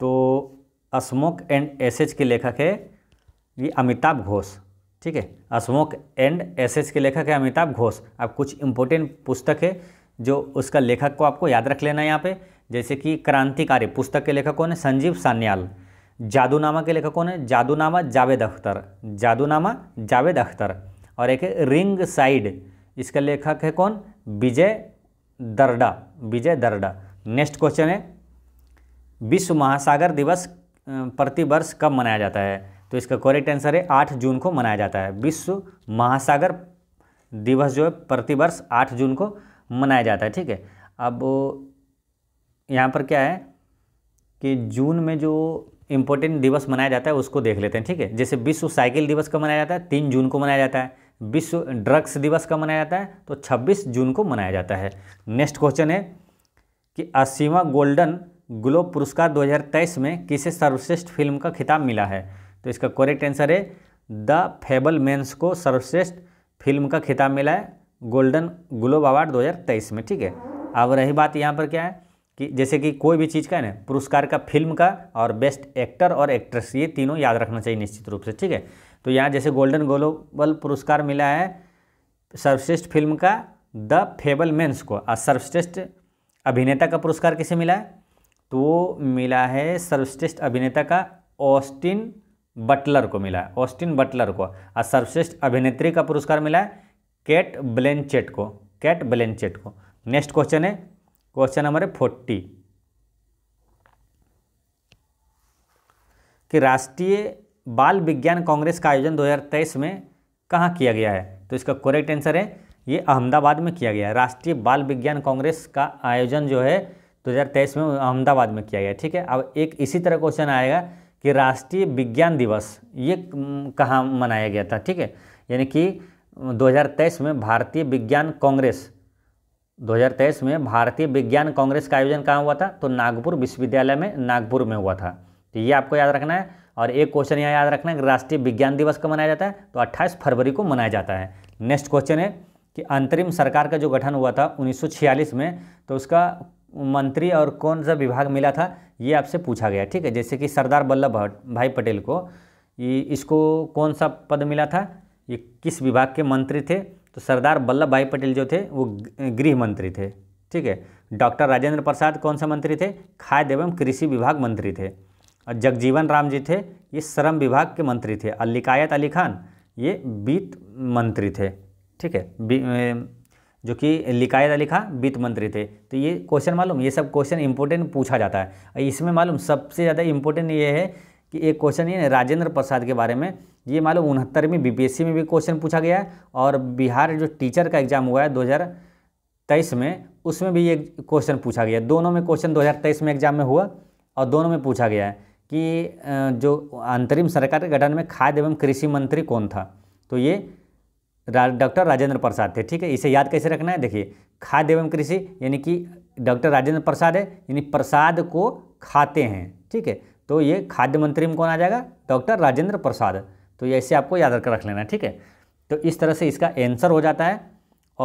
तो अस्मोक एंड एसेज के लेखक है ये अमिताभ घोष ठीक है अस्मोक एंड एसेज के लेखक है अमिताभ घोष अब कुछ इंपॉर्टेंट पुस्तक है जो उसका लेखक को आपको याद रख लेना है यहाँ पे जैसे कि क्रांतिकारी पुस्तक के लेखक कौन है संजीव सान्याल जादूनामा के लेखक कौन है जादूनामा जावेद अख्तर जादूनामा जावेद अख्तर और एक है रिंग साइड इसका लेखक है कौन विजय दरडा विजय दरडा नेक्स्ट क्वेश्चन है विश्व महासागर दिवस प्रतिवर्ष कब मनाया जाता है तो इसका करेक्ट आंसर है आठ जून को मनाया जाता है विश्व महासागर दिवस जो है प्रतिवर्ष आठ जून को मनाया जाता है ठीक है अब यहाँ पर क्या है कि जून में जो इंपॉर्टेंट दिवस मनाया जाता है उसको देख लेते हैं ठीक है जैसे विश्व साइकिल दिवस कब मनाया जाता है तीन जून को मनाया जाता है विश्व ड्रग्स दिवस कब मनाया जाता है तो 26 जून को मनाया जाता है नेक्स्ट क्वेश्चन है कि असीमा गोल्डन ग्लोब पुरस्कार 2023 में किसे सर्वश्रेष्ठ फिल्म का खिताब मिला है तो इसका करेक्ट आंसर है द फेबल मेन्स को सर्वश्रेष्ठ फिल्म का खिताब मिला है गोल्डन ग्लोब अवार्ड 2023 में ठीक है अब रही बात यहाँ पर क्या है कि जैसे कि कोई भी चीज़ का है ना पुरस्कार का फिल्म का और बेस्ट एक्टर और एक्ट्रेस ये तीनों याद रखना चाहिए निश्चित रूप से ठीक है तो यहाँ जैसे गोल्डन ग्लोबल पुरस्कार मिला है सर्वश्रेष्ठ फिल्म का द फेबल मेन्स को और सर्वश्रेष्ठ अभिनेता का पुरस्कार किसे मिला है तो वो मिला है सर्वश्रेष्ठ अभिनेता का ऑस्टिन बटलर को मिला है ऑस्टिन बटलर को और सर्वश्रेष्ठ अभिनेत्री का पुरस्कार मिला है कैट ब्लेंचेट को कैट ब्लेंचेट को नेक्स्ट क्वेश्चन है क्वेश्चन नंबर फोर्टी कि राष्ट्रीय बाल विज्ञान कांग्रेस का आयोजन 2023 में कहाँ किया गया है तो इसका करेक्ट आंसर है ये अहमदाबाद में किया गया है राष्ट्रीय बाल विज्ञान कांग्रेस का आयोजन जो है 2023 में अहमदाबाद में किया गया ठीक है अब एक इसी तरह क्वेश्चन आएगा कि राष्ट्रीय विज्ञान दिवस ये कहाँ मनाया गया था ठीक है यानी कि 2023 में भारतीय विज्ञान कांग्रेस 2023 में भारतीय विज्ञान कांग्रेस का आयोजन कहाँ हुआ था तो नागपुर विश्वविद्यालय में नागपुर में हुआ था तो ये आपको याद रखना है और एक क्वेश्चन यहाँ याद रखना है कि राष्ट्रीय विज्ञान दिवस कब मनाया जाता है तो 28 फरवरी को मनाया जाता है नेक्स्ट क्वेश्चन है कि अंतरिम सरकार का जो गठन हुआ था उन्नीस में तो उसका मंत्री और कौन सा विभाग मिला था ये आपसे पूछा गया ठीक है जैसे कि सरदार वल्लभ भाई पटेल को ये इसको कौन सा पद मिला था ये किस विभाग के मंत्री थे तो सरदार वल्लभ भाई पटेल जो थे वो गृह मंत्री थे ठीक है डॉक्टर राजेंद्र प्रसाद कौन से मंत्री थे खाद्य एवं कृषि विभाग मंत्री थे और जगजीवन राम जी थे ये श्रम विभाग के मंत्री थे और लिकायत अली खान ये वित्त मंत्री थे ठीक है जो कि लिकायत अली खान वित्त मंत्री थे तो ये क्वेश्चन मालूम ये सब क्वेश्चन इंपॉर्टेंट पूछा जाता है इसमें मालूम सबसे ज़्यादा इम्पोर्टेंट ये है कि एक क्वेश्चन ये राजेंद्र प्रसाद के बारे में ये मान लो उनहत्तर में बीपीएससी में भी क्वेश्चन पूछा गया है और बिहार जो टीचर का एग्जाम हुआ है दो में उसमें भी ये क्वेश्चन पूछा गया दोनों में क्वेश्चन दो में एग्जाम में हुआ और दोनों में पूछा गया है कि जो अंतरिम सरकार के गठन में खाद्य एवं कृषि मंत्री कौन था तो ये डॉक्टर राजेंद्र प्रसाद थे ठीक है इसे याद कैसे रखना है देखिए खाद्य एवं कृषि यानी कि डॉक्टर राजेंद्र प्रसाद है यानी प्रसाद को खाते हैं ठीक है तो ये खाद्य मंत्री में कौन आ जाएगा डॉक्टर राजेंद्र प्रसाद तो ये ऐसे आपको याद रख लेना ठीक है तो इस तरह से इसका आंसर हो जाता है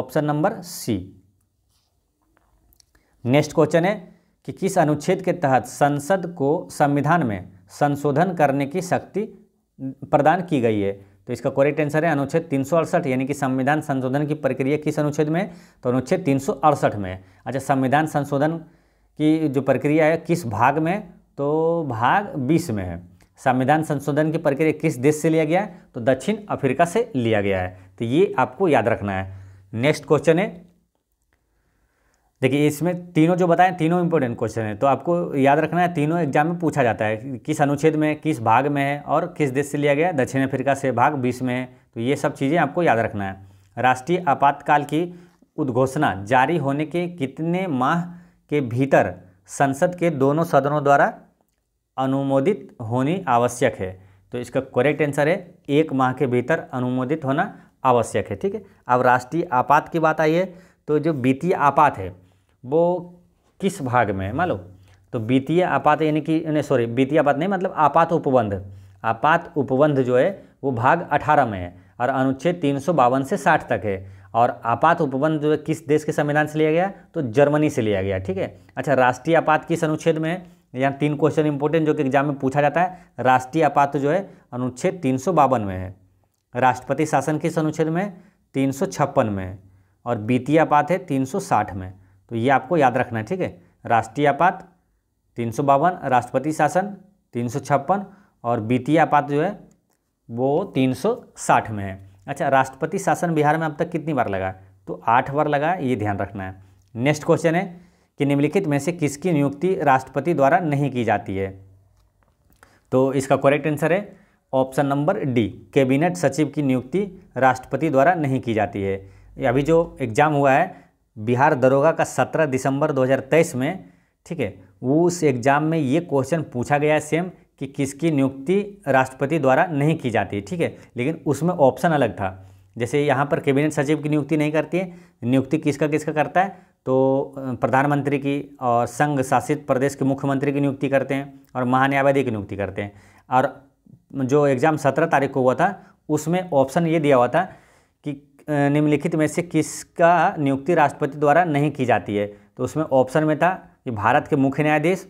option number C next question है कि किस अनुच्छेद के तहत संसद को संविधान में संशोधन करने की शक्ति प्रदान की गई है तो इसका करेक्ट आंसर है अनुच्छेद तीन यानी कि संविधान संशोधन की प्रक्रिया किस अनुच्छेद में तो अनुच्छेद तीन में अच्छा संविधान संशोधन की जो प्रक्रिया है किस भाग में तो भाग बीस में है संविधान संशोधन की प्रक्रिया किस देश से लिया गया है तो दक्षिण अफ्रीका से लिया गया है तो ये आपको याद रखना है नेक्स्ट क्वेश्चन है देखिए इसमें तीनों जो बताएं तीनों इंपॉर्टेंट क्वेश्चन है तो आपको याद रखना है तीनों एग्जाम में पूछा जाता है किस अनुच्छेद में किस भाग में है और किस देश से लिया गया है दक्षिण अफ्रीका से भाग बीस में है तो ये सब चीज़ें आपको याद रखना है राष्ट्रीय आपातकाल की उद्घोषणा जारी होने के कितने माह के भीतर संसद के दोनों सदनों द्वारा अनुमोदित होनी आवश्यक है तो इसका करेक्ट आंसर है एक माह के भीतर अनुमोदित होना आवश्यक है ठीक है अब राष्ट्रीय आपात की बात आई है तो जो वित्तीय आपात है वो किस भाग में है मान लो तो वित्तीय आपात यानी कि सॉरी वित्तीय आपात नहीं मतलब आपात उपबंध आपात उपबंध जो है वो भाग 18 में है और अनुच्छेद तीन से 60 तक है और आपात उपबंध जो है किस देश के संविधान से लिया गया तो जर्मनी से लिया गया ठीक है अच्छा राष्ट्रीय आपात किस अनुच्छेद में है यहाँ तीन क्वेश्चन इंपॉर्टेंट जो कि एग्जाम में पूछा जाता है राष्ट्रीय आपात जो है अनुच्छेद तीन में है राष्ट्रपति शासन किस अनुच्छेद में तीन में है और वित्तीय आपात है 360 में तो ये आपको याद रखना है ठीक है राष्ट्रीय आपात तीन राष्ट्रपति शासन तीन और वित्तीय आपात जो है वो 360 में है अच्छा राष्ट्रपति शासन बिहार में अब तक कितनी बार लगा तो आठ बार लगा ये ध्यान रखना है नेक्स्ट क्वेश्चन है कि निम्नलिखित में से किसकी नियुक्ति राष्ट्रपति द्वारा नहीं की जाती है तो इसका करेक्ट आंसर है ऑप्शन नंबर डी कैबिनेट सचिव की नियुक्ति राष्ट्रपति द्वारा नहीं की जाती है अभी जो एग्ज़ाम हुआ है बिहार दरोगा का 17 दिसंबर 2023 में ठीक है वो उस एग्ज़ाम में ये क्वेश्चन पूछा गया है सेम कि किसकी नियुक्ति राष्ट्रपति द्वारा नहीं की जाती ठीक है लेकिन उसमें ऑप्शन अलग था जैसे यहाँ पर कैबिनेट सचिव की नियुक्ति नहीं करती है नियुक्ति किसका किसका करता है तो प्रधानमंत्री की और संघ शासित प्रदेश के मुख्यमंत्री की नियुक्ति करते हैं और महान्यायवादी की नियुक्ति करते हैं और जो एग्ज़ाम सत्रह तारीख को हुआ था उसमें ऑप्शन ये दिया हुआ था कि निम्नलिखित में से किसका नियुक्ति राष्ट्रपति द्वारा नहीं की जाती है तो उसमें ऑप्शन में था कि भारत के मुख्य न्यायाधीश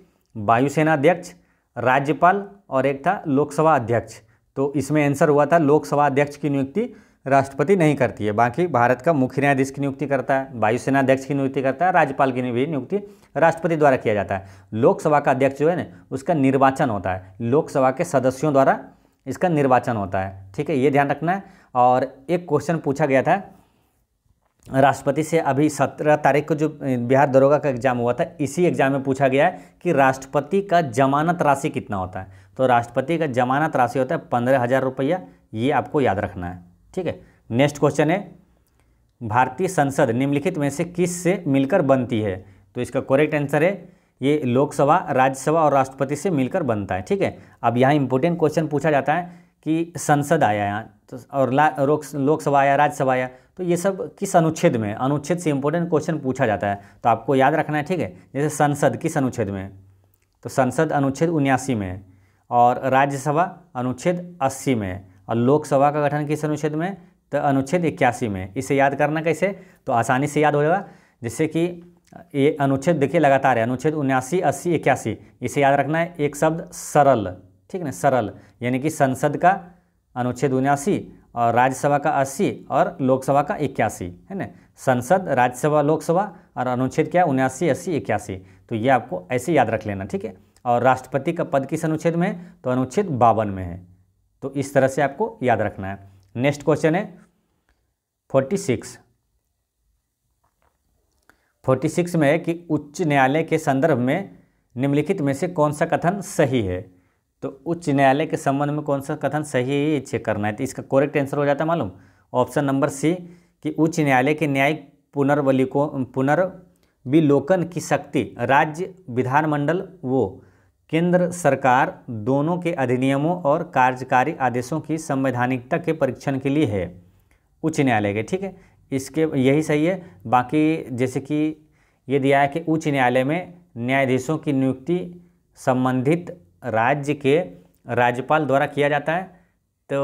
वायुसेना अध्यक्ष राज्यपाल और एक था लोकसभा अध्यक्ष तो इसमें आंसर हुआ था लोकसभा अध्यक्ष की नियुक्ति राष्ट्रपति नहीं करती है बाकी भारत का मुख्य न्यायाधीश की नियुक्ति करता है वायुसेना अध्यक्ष की नियुक्ति करता है राज्यपाल की भी नियुक्ति राष्ट्रपति द्वारा किया जाता है लोकसभा का अध्यक्ष जो है ना उसका निर्वाचन होता है लोकसभा के सदस्यों द्वारा इसका निर्वाचन होता है ठीक है ये ध्यान रखना है और एक क्वेश्चन पूछा गया था राष्ट्रपति से अभी सत्रह तारीख को जो बिहार दरोगा का एग्जाम हुआ था इसी एग्जाम में पूछा गया है कि राष्ट्रपति का जमानत राशि कितना होता है तो राष्ट्रपति का जमानत राशि होता है पंद्रह हज़ार रुपया ये आपको याद रखना है ठीक है नेक्स्ट क्वेश्चन है भारतीय संसद निम्नलिखित में से किस से मिलकर बनती है तो इसका करेक्ट आंसर है ये लोकसभा राज्यसभा और राष्ट्रपति से मिलकर बनता है ठीक है अब यहाँ इंपॉर्टेंट क्वेश्चन पूछा जाता है कि संसद आया यहाँ तो और लोकसभा आया राज्यसभा आया तो ये सब किस अनुच्छेद में अनुच्छेद से इंपॉर्टेंट क्वेश्चन पूछा जाता है तो आपको याद रखना है ठीक है जैसे संसद किस अनुच्छेद में तो संसद अनुच्छेद उन्यासी में और राज्यसभा अनुच्छेद अस्सी में और लोकसभा का गठन किस अनुच्छेद में तो अनुच्छेद इक्यासी में इसे याद करना कैसे तो आसानी से याद हो जाएगा जिससे कि ये अनुच्छेद देखिए लगातार है अनुच्छेद उन्यासी अस्सी इक्यासी इसे याद रखना है एक शब्द सरल ठीक ना सरल यानी कि संसद का अनुच्छेद उन्यासी और राज्यसभा का अस्सी और लोकसभा का इक्यासी है ना संसद राज्यसभा लोकसभा और अनुच्छेद क्या है उन्यासी अस्सी इक्यासी तो ये आपको ऐसे याद रख लेना ठीक है और राष्ट्रपति का पद किस अनुच्छेद में है तो अनुच्छेद बावन में है तो इस तरह से आपको याद रखना है नेक्स्ट क्वेश्चन है फोर्टी सिक्स फोर्टी सिक्स में है कि उच्च न्यायालय के संदर्भ में निम्नलिखित में से कौन सा कथन सही है तो उच्च न्यायालय के संबंध में कौन सा कथन सही है ये चेक करना है तो इसका कोरेक्ट आंसर हो जाता है मालूम ऑप्शन नंबर सी कि उच्च न्यायालय के न्यायिक पुनर्वलिको पुनर्विलोकन की शक्ति राज्य विधानमंडल वो केंद्र सरकार दोनों के अधिनियमों और कार्यकारी आदेशों की संवैधानिकता के परीक्षण के लिए है उच्च न्यायालय के ठीक है इसके यही सही है बाकी जैसे कि ये दिया है कि उच्च न्यायालय में न्यायाधीशों की नियुक्ति संबंधित राज्य के राज्यपाल द्वारा किया जाता है तो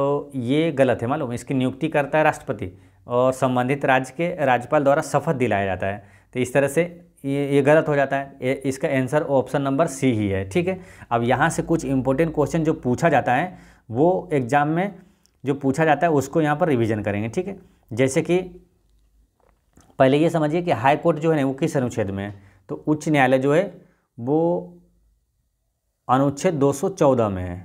ये गलत है मालूम इसकी नियुक्ति करता है राष्ट्रपति और संबंधित राज्य के राज्यपाल द्वारा शपथ दिलाया जाता है तो इस तरह से ये ये गलत हो जाता है ये इसका आंसर ऑप्शन नंबर सी ही है ठीक है अब यहाँ से कुछ इंपॉर्टेंट क्वेश्चन जो पूछा जाता है वो एग्ज़ाम में जो पूछा जाता है उसको यहाँ पर रिवीजन करेंगे ठीक है जैसे कि पहले ये समझिए कि हाई कोर्ट जो है ना वो किस अनुच्छेद में है तो उच्च न्यायालय जो है वो अनुच्छेद दो में है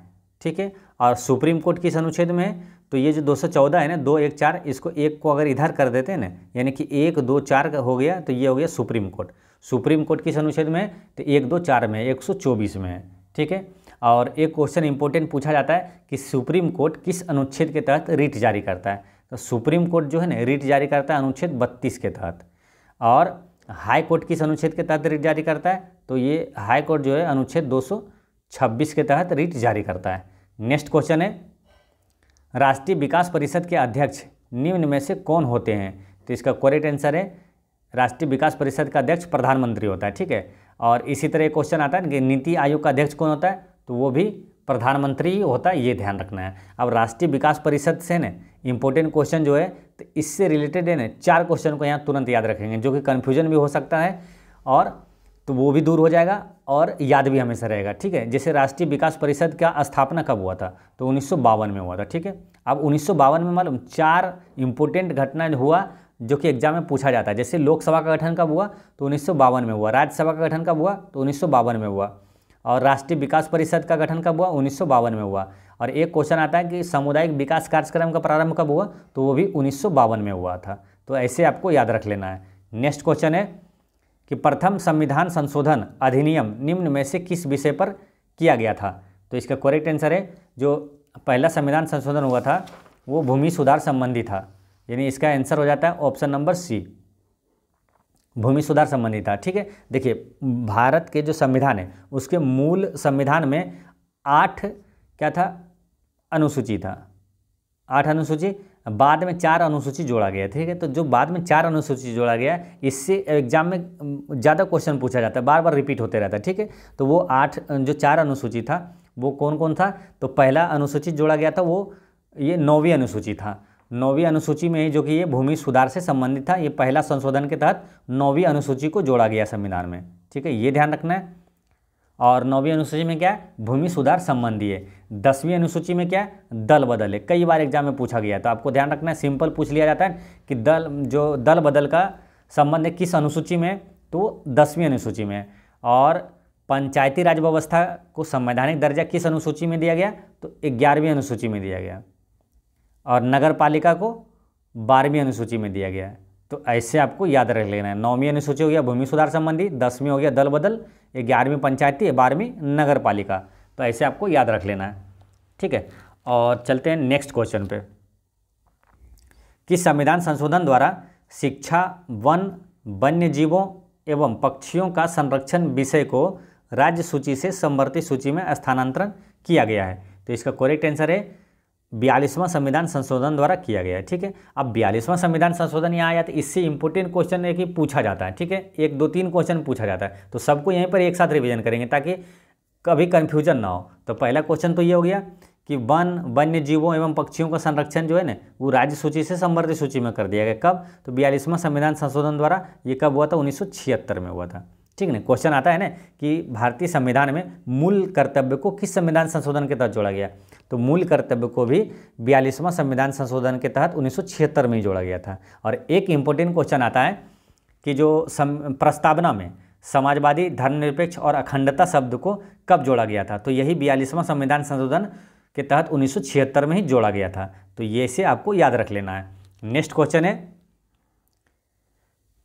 ठीक है और सुप्रीम कोर्ट किस अनुच्छेद में है तो ये जो 214 है ना दो एक चार इसको एक को अगर इधर कर देते हैं ना यानी कि एक दो चार हो गया तो ये हो गया सुप्रीम कोर्ट सुप्रीम कोर्ट किस अनुच्छेद में तो एक दो चार में एक सौ चौबीस में है ठीक है और एक क्वेश्चन इंपॉर्टेंट पूछा जाता है कि सुप्रीम कोर्ट किस अनुच्छेद के तहत रिट जारी करता है तो सुप्रीम कोर्ट जो है ना रिट जारी करता है अनुच्छेद बत्तीस के तहत और हाई कोर्ट किस अनुच्छेद के तहत रिट जारी करता है तो ये हाई कोर्ट जो है अनुच्छेद छब्बीस के तहत रिट जारी करता है नेक्स्ट क्वेश्चन है राष्ट्रीय विकास परिषद के अध्यक्ष निम्न में से कौन होते हैं तो इसका करेक्ट आंसर है राष्ट्रीय विकास परिषद का अध्यक्ष प्रधानमंत्री होता है ठीक है और इसी तरह क्वेश्चन आता है कि नीति आयोग का अध्यक्ष कौन होता है तो वो भी प्रधानमंत्री ही होता है ये ध्यान रखना है अब राष्ट्रीय विकास परिषद से ना इंपॉर्टेंट क्वेश्चन जो है तो इससे रिलेटेड है ना चार क्वेश्चन को यहाँ तुरंत याद रखेंगे जो कि कन्फ्यूजन भी हो सकता है और तो वो भी दूर हो जाएगा और याद भी हमेशा रहेगा ठीक है जैसे राष्ट्रीय विकास परिषद का स्थापना कब हुआ था तो उन्नीस में हुआ था ठीक है अब उन्नीस में मालूम चार इम्पोर्टेंट घटना हुआ जो कि एग्जाम में पूछा जाता है जैसे लोकसभा का गठन कब हुआ तो उन्नीस में हुआ राज्यसभा का गठन कब हुआ तो उन्नीस में हुआ और राष्ट्रीय विकास परिषद का गठन कब हुआ उन्नीस में हुआ और एक क्वेश्चन आता है कि सामुदायिक विकास कार्यक्रम का प्रारंभ कब हुआ तो वो भी उन्नीस में हुआ था तो ऐसे आपको याद रख लेना है नेक्स्ट क्वेश्चन है कि प्रथम संविधान संशोधन अधिनियम निम्न में से किस विषय पर किया गया था तो इसका करेक्ट आंसर है जो पहला संविधान संशोधन हुआ था वो भूमि सुधार संबंधी था यानी इसका आंसर हो जाता है ऑप्शन नंबर सी भूमि सुधार संबंधी था ठीक है देखिए भारत के जो संविधान है उसके मूल संविधान में आठ क्या था अनुसूची था आठ अनुसूची बाद में चार अनुसूची जोड़ा गया ठीक है तो जो बाद में चार अनुसूची जोड़ा गया इससे एग्जाम में ज़्यादा क्वेश्चन पूछा जाता है बार बार रिपीट होते रहता है ठीक है तो वो आठ जो चार अनुसूची था वो कौन कौन था तो पहला अनुसूची जोड़ा गया था वो ये नौवीं अनुसूची था नौवीं अनुसूची में ही जो कि ये भूमि सुधार से संबंधित था ये पहला संशोधन के तहत नौवीं अनुसूची को जोड़ा गया संविधान में ठीक है ये ध्यान रखना है और नौवीं अनुसूची में क्या है भूमि सुधार संबंधी है दसवीं अनुसूची में क्या है दल बदल है कई बार एग्जाम में पूछा गया तो आपको ध्यान रखना है सिंपल पूछ लिया जाता है कि दल जो दल बदल का संबंध है किस अनुसूची में तो दसवीं अनुसूची में और पंचायती राज व्यवस्था को संवैधानिक दर्जा किस अनुसूची में दिया गया तो ग्यारहवीं अनुसूची में दिया गया और नगर पालिका को बारहवीं अनुसूची में दिया गया है तो ऐसे आपको याद रख लेना है नौवीं अनुसूची हो गया भूमि सुधार संबंधी दसवीं हो गया दल बदल ग्यारहवीं पंचायती बारहवीं नगर पालिका तो ऐसे आपको याद रख लेना है ठीक है और चलते हैं नेक्स्ट क्वेश्चन पे कि संविधान संशोधन द्वारा शिक्षा वन वन्य जीवों एवं पक्षियों का संरक्षण विषय को राज्य सूची से संवर्ती सूची में स्थानांतरण किया गया है तो इसका कोरेक्ट आंसर है बयालीसवां संविधान संशोधन द्वारा किया गया है ठीक है अब बयालीसवां संविधान संशोधन यहाँ आया तो इससे इंपोर्टेंट क्वेश्चन है कि पूछा जाता है ठीक है एक दो तीन क्वेश्चन पूछा जाता है तो सबको यहीं पर एक साथ रिविजन करेंगे ताकि कभी कन्फ्यूजन ना हो तो पहला क्वेश्चन तो ये हो गया कि वन वन्य जीवों एवं पक्षियों का संरक्षण जो है ना वो राज्य सूची से संवर्धित सूची में कर दिया गया कब तो बयालीसवां संविधान संशोधन द्वारा ये कब हुआ था उन्नीस में हुआ था ठीक है क्वेश्चन आता है ना कि भारतीय संविधान में मूल कर्तव्य को किस संविधान संशोधन के तहत जोड़ा गया तो मूल कर्तव्य को भी बयालीसवां संविधान संशोधन के तहत उन्नीस में ही जोड़ा गया था और एक इंपॉर्टेंट क्वेश्चन आता है कि जो प्रस्तावना में समाजवादी धर्मनिरपेक्ष और अखंडता शब्द को कब जोड़ा गया था तो यही बयालीसवां संविधान संशोधन के तहत उन्नीस में ही जोड़ा गया था तो ये से आपको याद रख लेना है नेक्स्ट क्वेश्चन है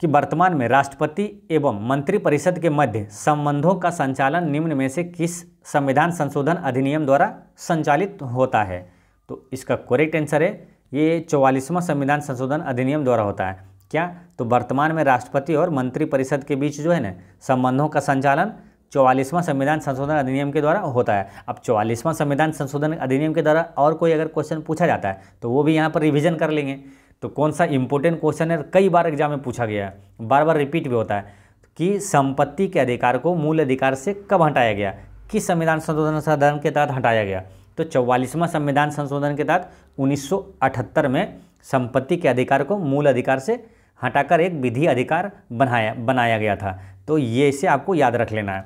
कि वर्तमान में राष्ट्रपति एवं मंत्रिपरिषद के मध्य संबंधों का संचालन निम्न में से किस संविधान संशोधन अधिनियम द्वारा संचालित होता है तो इसका करेक्ट आंसर है ये चौवालीसवां संविधान संशोधन अधिनियम द्वारा होता है क्या तो वर्तमान में राष्ट्रपति और मंत्रिपरिषद के बीच जो है ना संबंधों का संचालन चौवालीसवां संविधान संशोधन अधिनियम के द्वारा होता है अब चौवालीसवां संविधान संशोधन अधिनियम के द्वारा और कोई अगर क्वेश्चन पूछा जाता है तो वो भी यहाँ पर रिविजन कर लेंगे तो कौन सा इंपॉर्टेंट क्वेश्चन है कई बार एग्जाम में पूछा गया है बार बार रिपीट भी होता है कि संपत्ति के अधिकार को मूल अधिकार से कब हटाया गया किस संविधान संशोधन संशोधन के तहत हटाया गया तो चौवालीसवां संविधान संशोधन के तहत 1978 में संपत्ति के अधिकार को मूल अधिकार से हटाकर एक विधि अधिकार बनाया बनाया गया था तो ये इसे आपको याद रख लेना है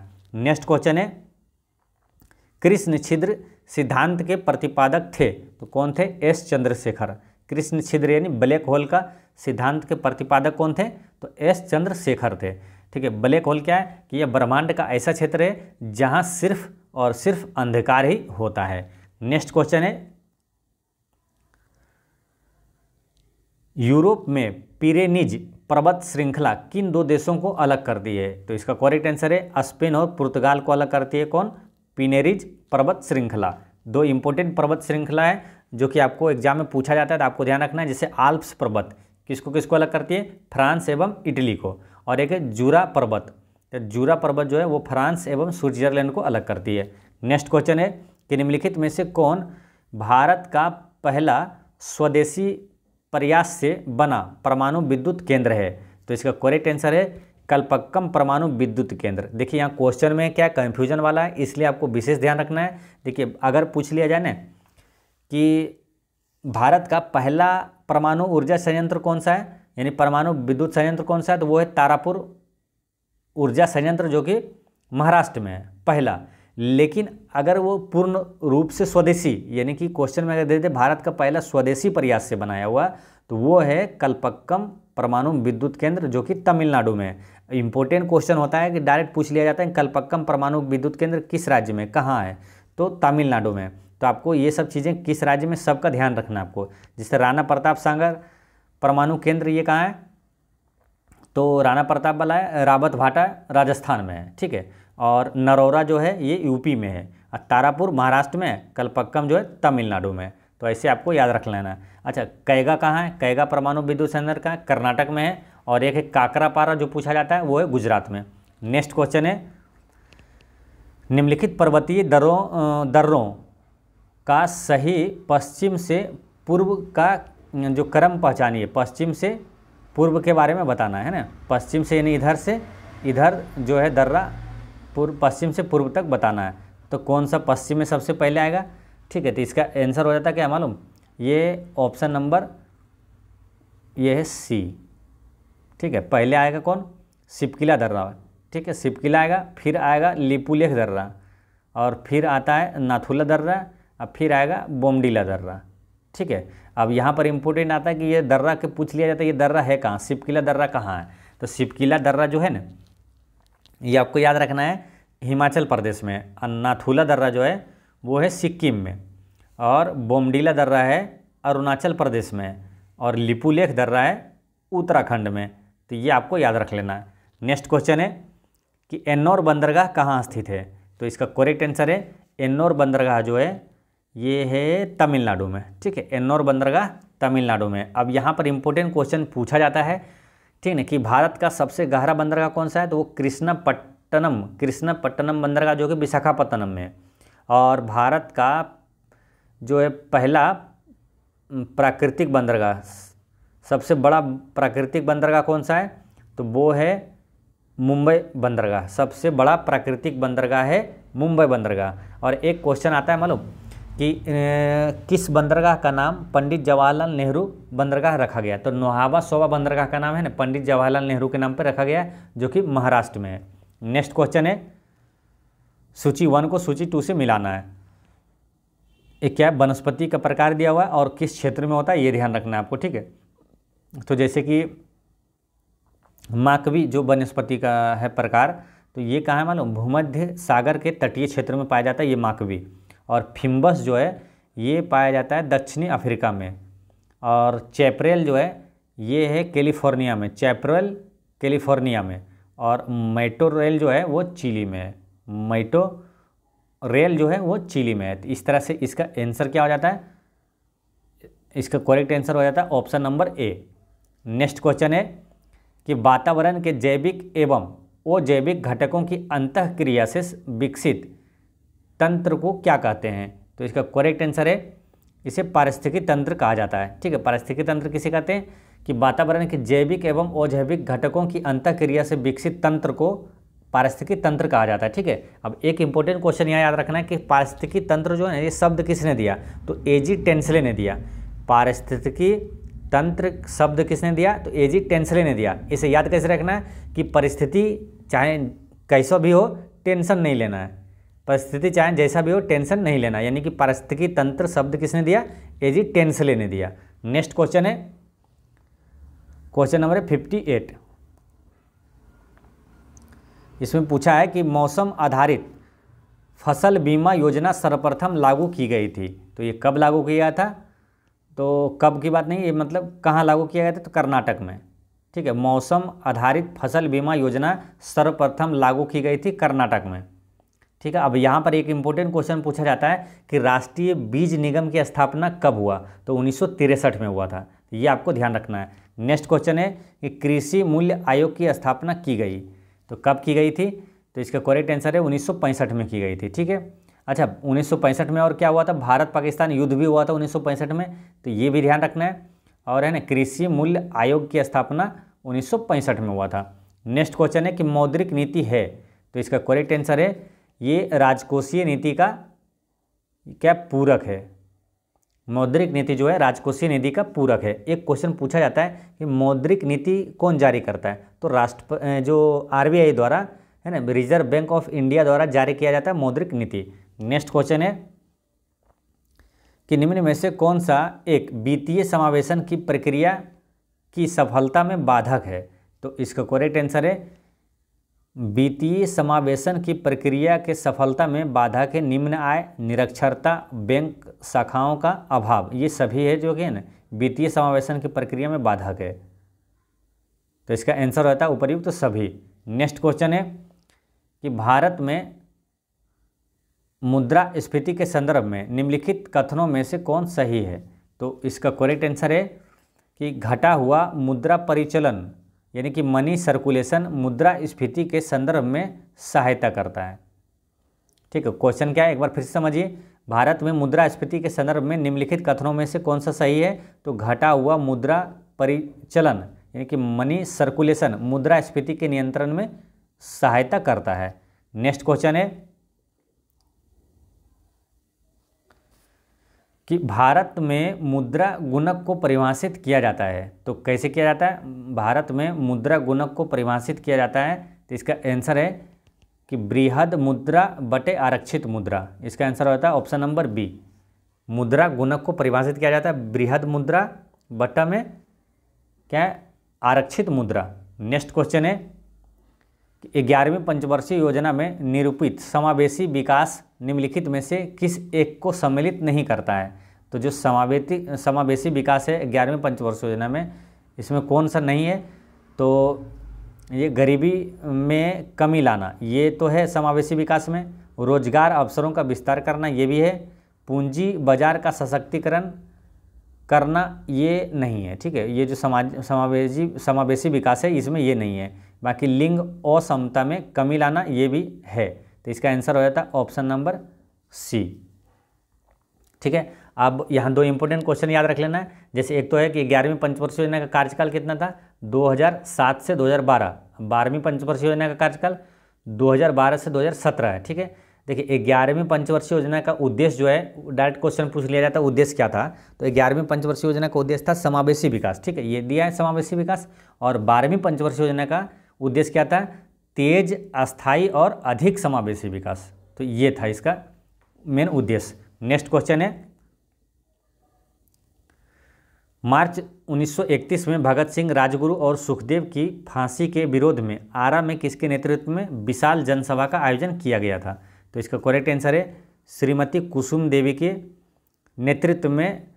नेक्स्ट क्वेश्चन है कृष्ण छिद्र सिद्धांत के प्रतिपादक थे तो कौन थे एस चंद्रशेखर कृष्ण छिद्र यानी ब्लैक होल का सिद्धांत के प्रतिपादक कौन थे तो एस चंद्रशेखर थे ठीक है ब्लैक होल क्या है कि यह ब्रह्मांड का ऐसा क्षेत्र है जहाँ सिर्फ और सिर्फ अंधकार ही होता है नेक्स्ट क्वेश्चन है यूरोप में पिरेनिज पर्वत श्रृंखला किन दो देशों को अलग करती है तो इसका करेक्ट आंसर है स्पेन और पुर्तगाल को अलग करती है कौन पिनेरिज पर्वत श्रृंखला दो इंपॉर्टेंट पर्वत श्रृंखला है जो कि आपको एग्जाम में पूछा जाता है तो आपको ध्यान रखना है जैसे आल्प्स पर्वत किसको किसको अलग करती है फ्रांस एवं इटली को और एक है जूरा पर्वत तो जूरा पर्वत जो है वो फ्रांस एवं स्विट्जरलैंड को अलग करती है नेक्स्ट क्वेश्चन है कि निम्नलिखित में से कौन भारत का पहला स्वदेशी प्रयास से बना परमाणु विद्युत केंद्र है तो इसका करेक्ट आंसर है कल्पक्कम परमाणु विद्युत केंद्र देखिए यहाँ क्वेश्चन में क्या कन्फ्यूजन वाला है इसलिए आपको विशेष ध्यान रखना है देखिए अगर पूछ लिया जाए ना कि भारत का पहला परमाणु ऊर्जा संयंत्र कौन सा है यानी परमाणु विद्युत संयंत्र कौन सा है तो वो है तारापुर ऊर्जा संयंत्र जो कि महाराष्ट्र में है पहला लेकिन अगर वो पूर्ण रूप से स्वदेशी यानी कि क्वेश्चन में अगर दे भारत का पहला स्वदेशी प्रयास से बनाया हुआ तो वो है कल्पक्कम परमाणु विद्युत केंद्र जो कि तमिलनाडु में है इंपॉर्टेंट क्वेश्चन होता है कि डायरेक्ट पूछ लिया जाता है कल्पक्कम परमाणु विद्युत केंद्र किस राज्य में कहाँ है तो तमिलनाडु में तो आपको ये सब चीज़ें किस राज्य में सबका ध्यान रखना है आपको जैसे राणा प्रताप सागर परमाणु केंद्र ये कहाँ है तो राणा प्रताप वाला है रावत भाटा राजस्थान में है ठीक है और नरौरा जो है ये यूपी में है और तारापुर महाराष्ट्र में है कलपक्कम जो है तमिलनाडु में तो ऐसे आपको याद रख लेना है अच्छा कैगा कहाँ है कैगा परमाणु विद्युत संयंत्र कहाँ है कर्नाटक में है और एक है काकरापारा जो पूछा जाता है वो है गुजरात में नेक्स्ट क्वेश्चन है निम्नलिखित पर्वतीय दरों दर्रों का सही पश्चिम से पूर्व का जो क्रम पहचानिए पश्चिम से पूर्व के बारे में बताना है ना पश्चिम से यानी इधर से इधर जो है दर्रा पूर्व पश्चिम से पूर्व तक बताना है तो कौन सा पश्चिम में सबसे पहले आएगा ठीक है तो इसका आंसर हो जाता है क्या मालूम ये ऑप्शन नंबर ये है सी ठीक है पहले आएगा कौन सिपकिला दर्रा ठीक है सिपकिला आएगा फिर आएगा लिपुलेख दर्रा और फिर आता है नाथुला दर्रा अब फिर आएगा बोमडीला दर्रा ठीक है अब यहाँ पर इम्पोर्टेंट आता है कि ये दर्रा के पूछ लिया जाता है ये दर्रा है कहाँ सिपकिला दर्रा कहाँ है तो सिपकिला दर्रा जो है ना ये आपको याद रखना है हिमाचल प्रदेश में अन्नाथुला दर्रा जो है वो है सिक्किम में और बोमडीला दर्रा है अरुणाचल प्रदेश में और लिपुलेख दर्रा है उत्तराखंड में तो ये आपको याद रख लेना है नेक्स्ट क्वेश्चन है कि एन्नौर बंदरगाह कहाँ स्थित है तो इसका करेक्ट आंसर है एन्नौर बंदरगाह जो है ये है तमिलनाडु में ठीक है एन्नौर बंदरगाह तमिलनाडु में अब यहाँ पर इम्पोर्टेंट क्वेश्चन पूछा जाता है ठीक है कि भारत का सबसे गहरा बंदरगाह कौन सा है तो वो कृष्णपट्टनम कृष्णपट्टनम बंदरगाह जो कि विशाखापट्टनम में और भारत का जो है पहला प्राकृतिक बंदरगाह सबसे बड़ा प्राकृतिक बंदरगाह कौन सा है तो वो है मुंबई बंदरगाह सबसे बड़ा प्राकृतिक बंदरगाह है मुंबई बंदरगाह और एक क्वेश्चन आता है मालूम कि किस बंदरगाह का नाम पंडित जवाहरलाल नेहरू बंदरगाह रखा गया तो नोहावा सोवा बंदरगाह का नाम है ना पंडित जवाहरलाल नेहरू के नाम पर रखा गया है जो कि महाराष्ट्र में है नेक्स्ट क्वेश्चन है सूची वन को सूची टू से मिलाना है एक क्या वनस्पति का प्रकार दिया हुआ है और किस क्षेत्र में होता है ये ध्यान रखना है आपको ठीक है तो जैसे कि माकवी जो वनस्पति का है प्रकार तो ये कहाँ है मालूम भूमध्य सागर के तटीय क्षेत्र में पाया जाता है ये माकवी और फिम्बस जो है ये पाया जाता है दक्षिणी अफ्रीका में और चैपरेल जो है ये है कैलिफोर्निया में चैपरेल कैलिफोर्निया में और मेटो रेल जो है वो चिली में है मेटो रेल जो है वो चिली में है तो इस तरह से इसका आंसर क्या हो जाता है इसका करेक्ट आंसर हो जाता है option number A next question है कि वातावरण के जैविक एवं ओ जैविक घटकों की अंतक्रिया से विकसित तंत्र को क्या कहते हैं तो इसका करेक्ट आंसर है इसे पारिस्थितिकी तंत्र कहा जाता है ठीक है पारिस्थितिकी तंत्र किसे कहते हैं कि वातावरण के जैविक एवं अजैविक घटकों की अंतक्रिया से विकसित तंत्र को पारिस्थितिकी तंत्र कहा जाता है ठीक है अब एक इंपॉर्टेंट क्वेश्चन यहाँ याद रखना है कि पारिस्थितिकी तंत्र जो है ये शब्द किसने दिया तो एजी टेंसले ने दिया पारिस्थितिकी तंत्र शब्द किसने दिया तो एजी टेंसले ने दिया इसे याद कैसे रखना है कि परिस्थिति चाहे कैसा भी हो टेंशन नहीं लेना है परिस्थिति चाहे जैसा भी हो टेंशन नहीं लेना यानी कि परिस्थिति तंत्र शब्द किसने दिया जी टेंस लेने दिया नेक्स्ट क्वेश्चन है क्वेश्चन नंबर फिफ्टी एट इसमें पूछा है कि मौसम आधारित फसल बीमा योजना सर्वप्रथम लागू की गई थी तो ये कब लागू किया गया था तो कब की बात नहीं ये मतलब कहाँ लागू किया गया था तो कर्नाटक में ठीक है मौसम आधारित फसल बीमा योजना सर्वप्रथम लागू की गई थी कर्नाटक में ठीक है अब यहाँ पर एक इम्पोर्टेंट क्वेश्चन पूछा जाता है कि राष्ट्रीय बीज निगम की स्थापना कब हुआ तो उन्नीस में हुआ था ये आपको ध्यान रखना है नेक्स्ट क्वेश्चन है कि कृषि मूल्य आयोग की स्थापना की गई तो कब की गई थी तो इसका करेक्ट आंसर है उन्नीस में की गई थी ठीक है अच्छा उन्नीस में और क्या हुआ था भारत पाकिस्तान युद्ध भी हुआ था उन्नीस में तो ये भी ध्यान रखना है और है ना कृषि मूल्य आयोग की स्थापना उन्नीस में हुआ था नेक्स्ट क्वेश्चन है कि मौद्रिक नीति है तो इसका करेक्ट आंसर है ये राजकोषीय नीति का क्या पूरक है मौद्रिक नीति जो है राजकोषीय नीति का पूरक है एक क्वेश्चन पूछा जाता है कि मौद्रिक नीति कौन जारी करता है तो राष्ट्र जो आरबीआई द्वारा है ना रिजर्व बैंक ऑफ इंडिया द्वारा जारी किया जाता है मौद्रिक नीति नेक्स्ट क्वेश्चन है कि निम्न में से कौन सा एक वित्तीय समावेशन की प्रक्रिया की सफलता में बाधक है तो इसका करेक्ट आंसर है वित्तीय समावेशन की प्रक्रिया के सफलता में बाधा के निम्न आय निरक्षरता बैंक शाखाओं का अभाव ये सभी है जो कि है ना वित्तीय समावेशन की प्रक्रिया में बाधक है तो इसका आंसर रहता है उपरयुक्त तो सभी नेक्स्ट क्वेश्चन है कि भारत में मुद्रा स्फीति के संदर्भ में निम्नलिखित कथनों में से कौन सही है तो इसका करेक्ट आंसर है कि घटा हुआ मुद्रा परिचलन यानी कि मनी सर्कुलेशन मुद्रा स्फीति के संदर्भ में सहायता करता है ठीक है क्वेश्चन क्या है एक बार फिर समझिए भारत में मुद्रा स्फीति के संदर्भ में निम्नलिखित कथनों में से कौन सा सही है तो घटा हुआ मुद्रा परिचलन यानी कि मनी सर्कुलेशन मुद्रा स्फीति के नियंत्रण में सहायता करता है नेक्स्ट क्वेश्चन है कि भारत में मुद्रा गुणक को परिभाषित किया जाता है तो कैसे किया जाता है भारत में मुद्रा गुणक को परिभाषित किया जाता है तो इसका आंसर है कि बृहद मुद्रा बटे आरक्षित मुद्रा इसका आंसर होता है ऑप्शन नंबर बी मुद्रा गुणक को परिभाषित किया जाता है बृहद मुद्रा बटा में क्या है आरक्षित मुद्रा नेक्स्ट क्वेश्चन है ग्यारहवीं पंचवर्षीय योजना में निरूपित समावेशी विकास निम्नलिखित में से किस एक को सम्मिलित नहीं करता है तो जो समावेती समावेशी विकास है ग्यारहवीं पंचवर्षीय योजना में इसमें कौन सा नहीं है तो ये गरीबी में कमी लाना ये तो है समावेशी विकास में रोजगार अवसरों का विस्तार करना ये भी है पूंजी बाजार का सशक्तिकरण करना ये नहीं है ठीक है ये जो समाज समावेशी समावेशी विकास है इसमें ये नहीं है बाकी लिंग असमता में कमी लाना ये भी है तो इसका आंसर हो जाता ऑप्शन नंबर सी ठीक है अब यहाँ दो इंपॉर्टेंट क्वेश्चन याद रख लेना है जैसे एक तो है कि ग्यारहवीं पंचवर्षीय योजना का कार्यकाल कितना था 2007 से 2012 बारहवीं पंचवर्षीय योजना का कार्यकाल 2012 से 2017 है ठीक है देखिए ग्यारहवीं पंचवर्षीय योजना का उद्देश्य जो है डायरेक्ट क्वेश्चन पूछ लिया जाता है उद्देश्य क्या था तो ग्यारहवीं पंचवर्षीय योजना का उद्देश्य था समावेशी विकास ठीक है ये दिया है समावेशी विकास और बारहवीं पंचवर्षीय योजना का उद्देश्य क्या था तेज अस्थाई और अधिक समावेशी विकास तो ये था इसका मेन उद्देश्य नेक्स्ट क्वेश्चन है मार्च 1931 में भगत सिंह राजगुरु और सुखदेव की फांसी के विरोध में आरा में किसके नेतृत्व में विशाल जनसभा का आयोजन किया गया था तो इसका करेक्ट आंसर है श्रीमती कुसुम देवी के नेतृत्व में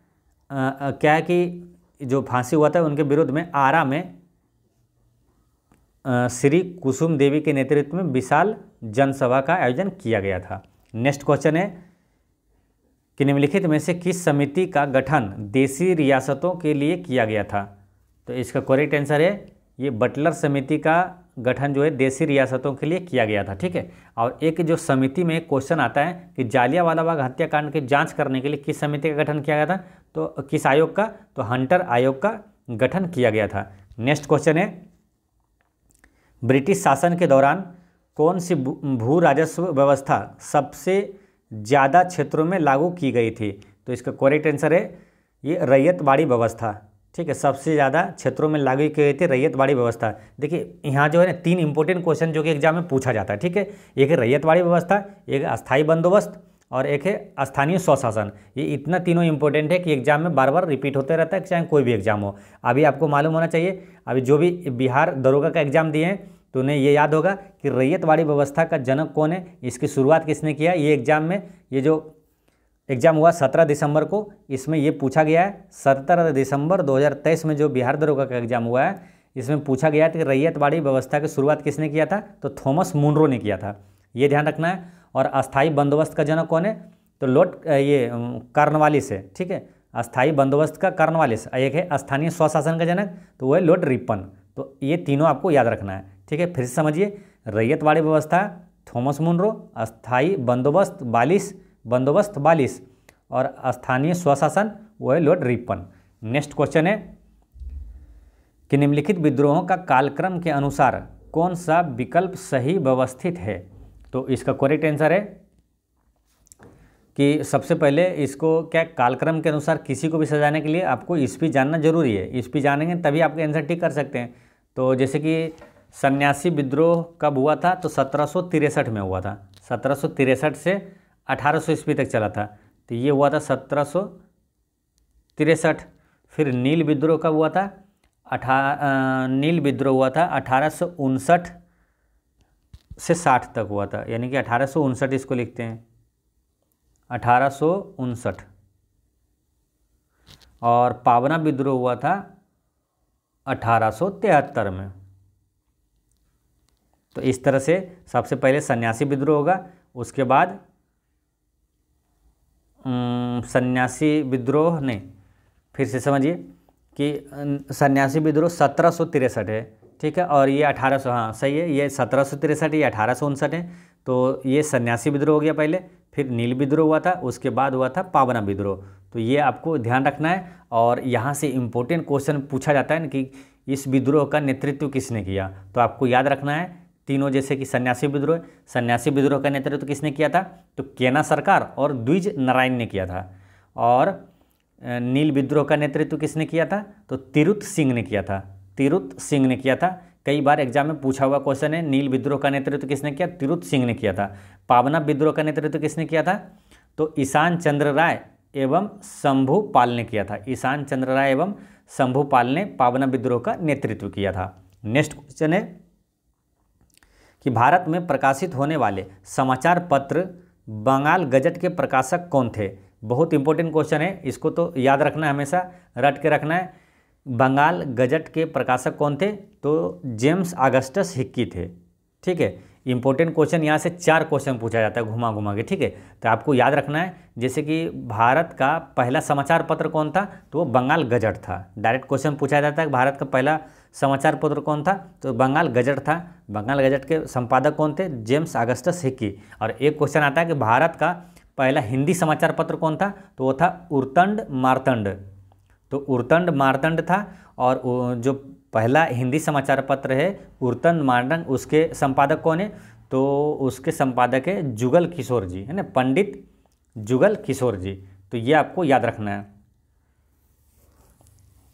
आ, आ, क्या है कि जो फांसी हुआ था उनके विरोध में आरा में श्री कुसुम देवी के नेतृत्व में विशाल जनसभा का आयोजन किया गया था नेक्स्ट क्वेश्चन है कि निम्नलिखित में से किस समिति का गठन देसी रियासतों के लिए किया गया था तो इसका करेक्ट आंसर है ये बटलर समिति का गठन जो है देसी रियासतों के लिए किया गया था ठीक है और एक जो समिति में क्वेश्चन आता है कि जालियावाला बाग हत्याकांड की जांच करने के लिए किस समिति का गठन किया गया था तो किस आयोग का तो हंटर आयोग का गठन किया गया था नेक्स्ट क्वेश्चन है ब्रिटिश शासन के दौरान कौन सी भू राजस्व व्यवस्था सबसे ज़्यादा क्षेत्रों में लागू की गई थी तो इसका करेक्ट आंसर है ये रैयतवाड़ी व्यवस्था ठीक है सबसे ज़्यादा क्षेत्रों में लागू की गई थी रैयतवाड़ी व्यवस्था देखिए यहाँ जो है ना तीन इंपॉर्टेंट क्वेश्चन जो कि एग्जाम में पूछा जाता है ठीक है एक रैयत रैयतवाड़ी व्यवस्था एक अस्थायी बंदोबस्त और एक है स्थानीय स्वशासन ये इतना तीनों इंपॉर्टेंट है कि एग्जाम में बार बार रिपीट होते रहता है चाहे कोई भी एग्जाम हो अभी आपको मालूम होना चाहिए अभी जो भी बिहार दरोगा का एग्जाम दिए हैं तो उन्हें ये याद होगा कि रैयतवाड़ी व्यवस्था का जनक कौन है इसकी शुरुआत किसने किया ये एग्जाम में ये जो एग्जाम हुआ सत्रह दिसंबर को इसमें ये पूछा गया है सत्रह दिसंबर दो में जो बिहार दरोगा का एग्जाम हुआ है इसमें पूछा गया था कि रैयतवाड़ी व्यवस्था की शुरुआत किसने किया था तो थॉमस मुनरो ने किया था ये ध्यान रखना है और अस्थाई बंदोबस्त का जनक कौन है तो लोट ये कर्णवालिस है ठीक है अस्थाई बंदोबस्त का कर्णवालिस एक है स्थानीय स्वशासन का जनक तो वो है लोट रिपन तो ये तीनों आपको याद रखना है ठीक है फिर समझिए रैयतवाड़ी व्यवस्था थॉमस मुनरो अस्थाई बंदोबस्त बालिस बंदोबस्त बालिस और स्थानीय स्वशासन वो है लोट रिपन नेक्स्ट क्वेश्चन है कि निम्नलिखित विद्रोहों का कालक्रम के अनुसार कौन सा विकल्प सही व्यवस्थित है तो इसका करेक्ट आंसर है कि सबसे पहले इसको क्या कालक्रम के अनुसार किसी को भी सजाने के लिए आपको स्पीच जानना जरूरी है स्पीच जानेंगे तभी आपके आंसर ठीक कर सकते हैं तो जैसे कि सन्यासी विद्रोह कब हुआ था तो सत्रह में हुआ था सत्रह से अठारह ईस्वी तक चला था तो ये हुआ था सत्रह फिर नील विद्रोह कब हुआ था अठा नील विद्रोह हुआ था अठारह से साठ तक हुआ था यानी कि अठारह इसको लिखते हैं अठारह और पावना विद्रोह हुआ था अठारह में तो इस तरह से सबसे पहले सन्यासी विद्रोह होगा उसके बाद सन्यासी विद्रोह नहीं फिर से समझिए कि सन्यासी विद्रोह सत्रह है ठीक है और ये अठारह सौ हाँ सही है ये सत्रह सौ तिरसठ या अठारह सौ उनसठ है तो ये सन्यासी विद्रोह हो गया पहले फिर नील विद्रोह हुआ था उसके बाद हुआ था पावना विद्रोह तो ये आपको ध्यान रखना है और यहाँ से इम्पोर्टेंट क्वेश्चन पूछा जाता है ना कि इस विद्रोह का नेतृत्व किसने किया तो आपको याद रखना है तीनों जैसे कि सन्यासी विद्रोह सन्यासी विद्रोह का नेतृत्व किसने किया था तो केना सरकार और द्विज नारायण ने किया था और नील विद्रोह का नेतृत्व किसने किया था तो तिरुत सिंह ने किया था तिरुत सिंह ने किया था कई बार एग्जाम में पूछा हुआ क्वेश्चन है नील विद्रोह का नेतृत्व तो किसने किया तिरुत सिंह ने किया था पावना विद्रोह का नेतृत्व तो किसने किया था तो ईशान चंद्र राय एवं शंभु पाल ने किया था ईशान चंद्र राय एवं शंभु पाल ने पावना विद्रोह का नेतृत्व किया था नेक्स्ट क्वेश्चन है कि भारत में प्रकाशित होने वाले समाचार पत्र बंगाल गजट के प्रकाशक कौन थे बहुत इंपॉर्टेंट क्वेश्चन है इसको तो याद रखना है हमेशा रट के रखना है बंगाल गजट के प्रकाशक कौन थे तो जेम्स अगस्टस हिक्की थे ठीक है इंपॉर्टेंट क्वेश्चन यहाँ से चार क्वेश्चन पूछा जाता है घुमा घुमा के ठीक है तो आपको याद रखना है जैसे कि भारत का पहला समाचार पत्र कौन था तो वो बंगाल गजट था डायरेक्ट क्वेश्चन पूछा जाता है भारत का पहला समाचार पत्र कौन था तो बंगाल गजट था बंगाल गजट के संपादक कौन थे जेम्स अगस्टस हिक्की और एक क्वेश्चन आता है कि भारत का पहला हिंदी समाचार पत्र कौन था तो वो था उर्तंड मारतंड तो उर्तंड मारदंड था और जो पहला हिंदी समाचार पत्र है उर्तंड मारदंड उसके संपादक कौन है तो उसके संपादक है जुगल किशोर जी है ना पंडित जुगल किशोर जी तो ये आपको याद रखना है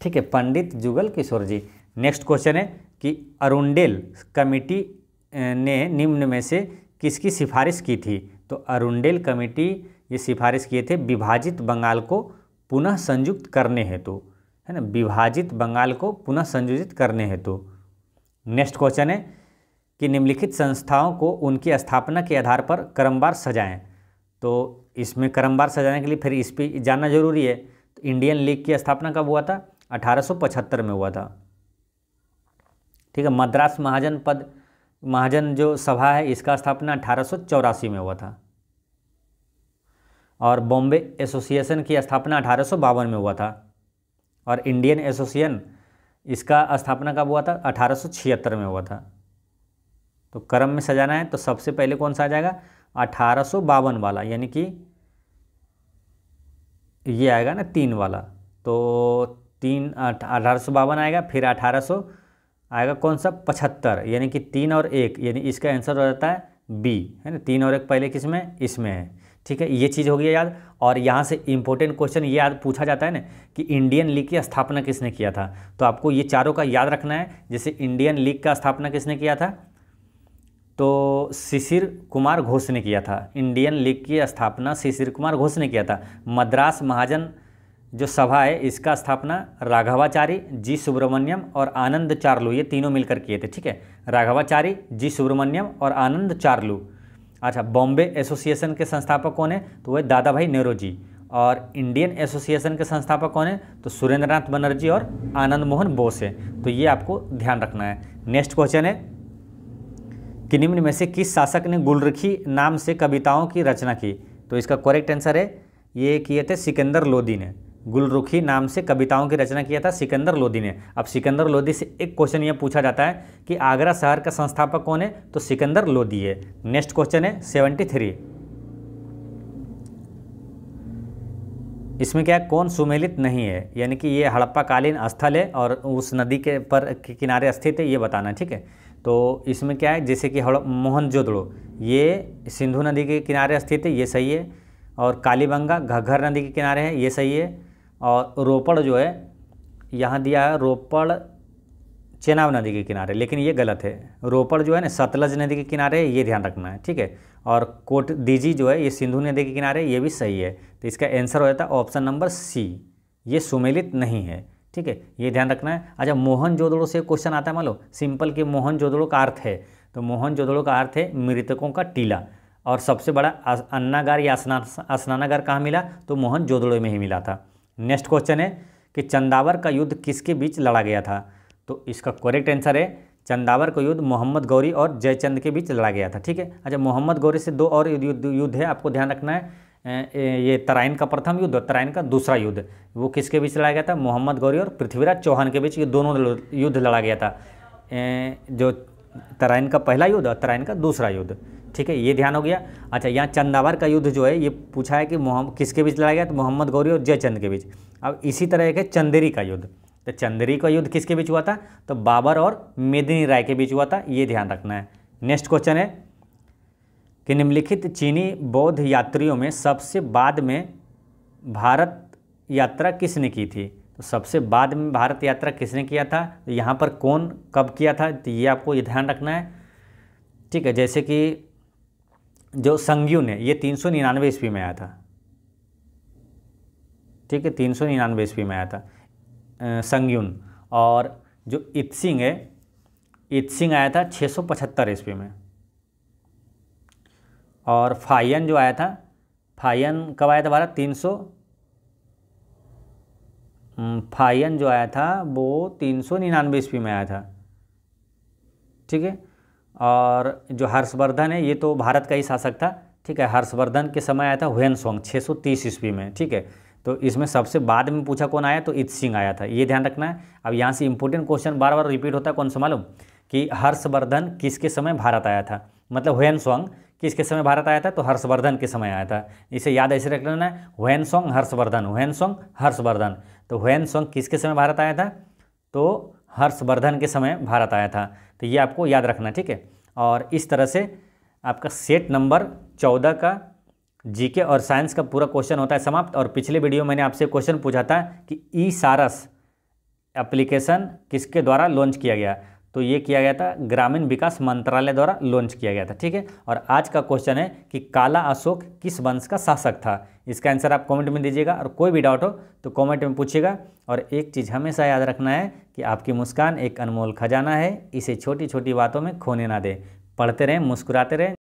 ठीक है पंडित जुगल किशोर जी नेक्स्ट क्वेश्चन है कि अरुणेल कमेटी ने निम्न में से किसकी सिफारिश की थी तो अरुणेल कमेटी ये सिफारिश किए थे विभाजित बंगाल को पुनः संयुक्त करने हेतु तो, है ना विभाजित बंगाल को पुनः संयोजित करने हेतु तो। नेक्स्ट क्वेश्चन है कि निम्नलिखित संस्थाओं को उनकी स्थापना के आधार पर क्रमवार सजाएं तो इसमें क्रमवार सजाने के लिए फिर इस पर जानना जरूरी है तो इंडियन लीग की स्थापना कब हुआ था 1875 में हुआ था ठीक है मद्रास महाजन पद महाजन जो सभा है इसका स्थापना अठारह में हुआ था और बॉम्बे एसोसिएशन की स्थापना अठारह में हुआ था और इंडियन एसोसिएशन इसका स्थापना कब हुआ था अठारह में हुआ था तो क्रम में सजाना है तो सबसे पहले कौन सा आ जाएगा अठारह वाला यानी कि ये आएगा ना तीन वाला तो तीन अठारह आएगा फिर अठारह आएगा कौन सा पचहत्तर यानी कि तीन और एक यानी इसका आंसर हो जाता है बी है ना तीन और एक पहले किस में इसमें है ठीक है ये चीज़ हो गया याद और यहाँ से इम्पोर्टेंट क्वेश्चन ये याद पूछा जाता है ना कि इंडियन लीग की स्थापना किसने किया था तो आपको ये चारों का याद रखना है जैसे इंडियन लीग का स्थापना किसने किया था तो शिशिर कुमार घोष ने किया था इंडियन लीग की स्थापना शिशिर कुमार घोष ने किया था मद्रास महाजन जो सभा है इसका स्थापना राघवाचारी जी सुब्रमण्यम और आनंद चार्लू ये तीनों मिलकर किए थे ठीक है राघवाचारी जी सुब्रमण्यम और आनंद चार्लू अच्छा बॉम्बे एसोसिएशन के संस्थापक कौन है तो वह दादा भाई नेहरू और इंडियन एसोसिएशन के संस्थापक कौन है तो सुरेंद्र नाथ बनर्जी और आनंद मोहन बोस है तो ये आपको ध्यान रखना है नेक्स्ट क्वेश्चन है कि निम्न में से किस शासक ने गुलरखी नाम से कविताओं की रचना की तो इसका करेक्ट आंसर है ये किए थे सिकंदर लोदी ने गुलरुखी नाम से कविताओं की रचना किया था सिकंदर लोदी ने अब सिकंदर लोदी से एक क्वेश्चन ये पूछा जाता है कि आगरा शहर का संस्थापक कौन है तो सिकंदर लोदी है नेक्स्ट क्वेश्चन है सेवेंटी थ्री इसमें क्या कौन सुमेलित नहीं है यानी कि ये हड़प्पा कालीन स्थल है और उस नदी के पर के किनारे स्थित है ये बताना ठीक है तो इसमें क्या है जैसे कि मोहनजोदड़ो ये सिंधु नदी के किनारे स्थित है ये सही है और कालीबंगा घग्घर नदी के किनारे है ये सही है और रोपड़ जो है यहाँ दिया है रोपड़ चेनाब नदी के किनारे लेकिन ये गलत है रोपड़ जो है ना सतलज नदी के किनारे ये ध्यान रखना है ठीक है और कोट दीजी जो है ये सिंधु नदी के किनारे ये भी सही है तो इसका आंसर हो जाता है ऑप्शन नंबर सी ये सुमेलित नहीं है ठीक है ये ध्यान रखना है अच्छा मोहन जोदड़ो से क्वेश्चन आता है मान लो सिंपल कि मोहन जोदड़ो का अर्थ है तो मोहन जोदड़ो का अर्थ है मृतकों का टीला और सबसे बड़ा अन्नागार या स्नानागार कहाँ मिला तो मोहन जोदड़ो में ही मिला था नेक्स्ट क्वेश्चन है कि चंदावर का युद्ध किसके बीच लड़ा गया था तो इसका करेक्ट आंसर है चंदावर का युद्ध मोहम्मद गौरी और जयचंद के बीच लड़ा गया था ठीक है अच्छा मोहम्मद गौरी से दो और युद्ध है आपको ध्यान रखना है ये तराइन का प्रथम युद्ध और तराइन का दूसरा युद्ध वो किसके बीच लड़ा गया था मोहम्मद गौरी और पृथ्वीराज चौहान के बीच ये दोनों युद्ध लड़ा गया था जो तराइन का पहला युद्ध और तराइन का दूसरा युद्ध ठीक है ये ध्यान हो गया अच्छा यहाँ चंदावर का युद्ध जो है ये पूछा है कि किसके बीच लड़ा गया तो मोहम्मद गौरी और जयचंद के बीच अब इसी तरह के चंदेरी का युद्ध तो चंदेरी का युद्ध किसके बीच हुआ था तो बाबर और मेदिनी राय के बीच हुआ था ये ध्यान रखना है नेक्स्ट क्वेश्चन है कि निम्नलिखित चीनी बौद्ध यात्रियों में सबसे बाद में भारत यात्रा किसने की थी तो सबसे बाद में भारत यात्रा किसने किया था तो यहाँ पर कौन कब किया था तो ये आपको ये ध्यान रखना है ठीक है जैसे कि जो संगयून है ये तीन सौ निन्यानवे ईस्वी में आया था ठीक है तीन सौ निन्यानवे ईस्वी में आया था संगयून और जो सिंह है इत्सिंग आया था छः सौ पचहत्तर ईस्वी में और फायन जो आया था फायन कब आया था भारत तीन सौ फायन जो आया था वो तीन सौ निन्यानवे ईस्वी में आया था ठीक है और जो हर्षवर्धन है ये तो भारत का ही शासक था ठीक है हर्षवर्धन के समय आया था हुएन सोंग छः सौ तीस ईस्वी में ठीक है तो इसमें सबसे बाद में पूछा कौन आया तो इत सिंह आया था ये ध्यान रखना है अब यहाँ से इंपॉर्टेंट क्वेश्चन बार बार रिपीट होता है कौन सा मालूम कि हर्षवर्धन किसके समय भारत आया था मतलब हुएन सोंग किसके समय भारत आया था तो हर्षवर्धन के समय आया था इसे याद ऐसे रख लेना है Hiuen Tsang Harshvardhan Hiuen Tsang Harshvardhan तो हुएन सोंग किसके समय भारत आया था तो हर्षवर्धन के समय भारत आया था तो ये आपको याद रखना ठीक है और इस तरह से आपका सेट नंबर चौदह का जीके और साइंस का पूरा क्वेश्चन होता है समाप्त और पिछले वीडियो मैंने आपसे क्वेश्चन पूछा था कि ई सारस एप्लीकेशन किसके द्वारा लॉन्च किया गया तो ये किया गया था ग्रामीण विकास मंत्रालय द्वारा लॉन्च किया गया था ठीक है और आज का क्वेश्चन है कि काला अशोक किस वंश का शासक था इसका आंसर आप कमेंट में दीजिएगा और कोई भी डाउट हो तो कमेंट में पूछिएगा और एक चीज़ हमेशा याद रखना है कि आपकी मुस्कान एक अनमोल खजाना है इसे छोटी छोटी बातों में खोने ना दें पढ़ते रहें मुस्कुराते रहें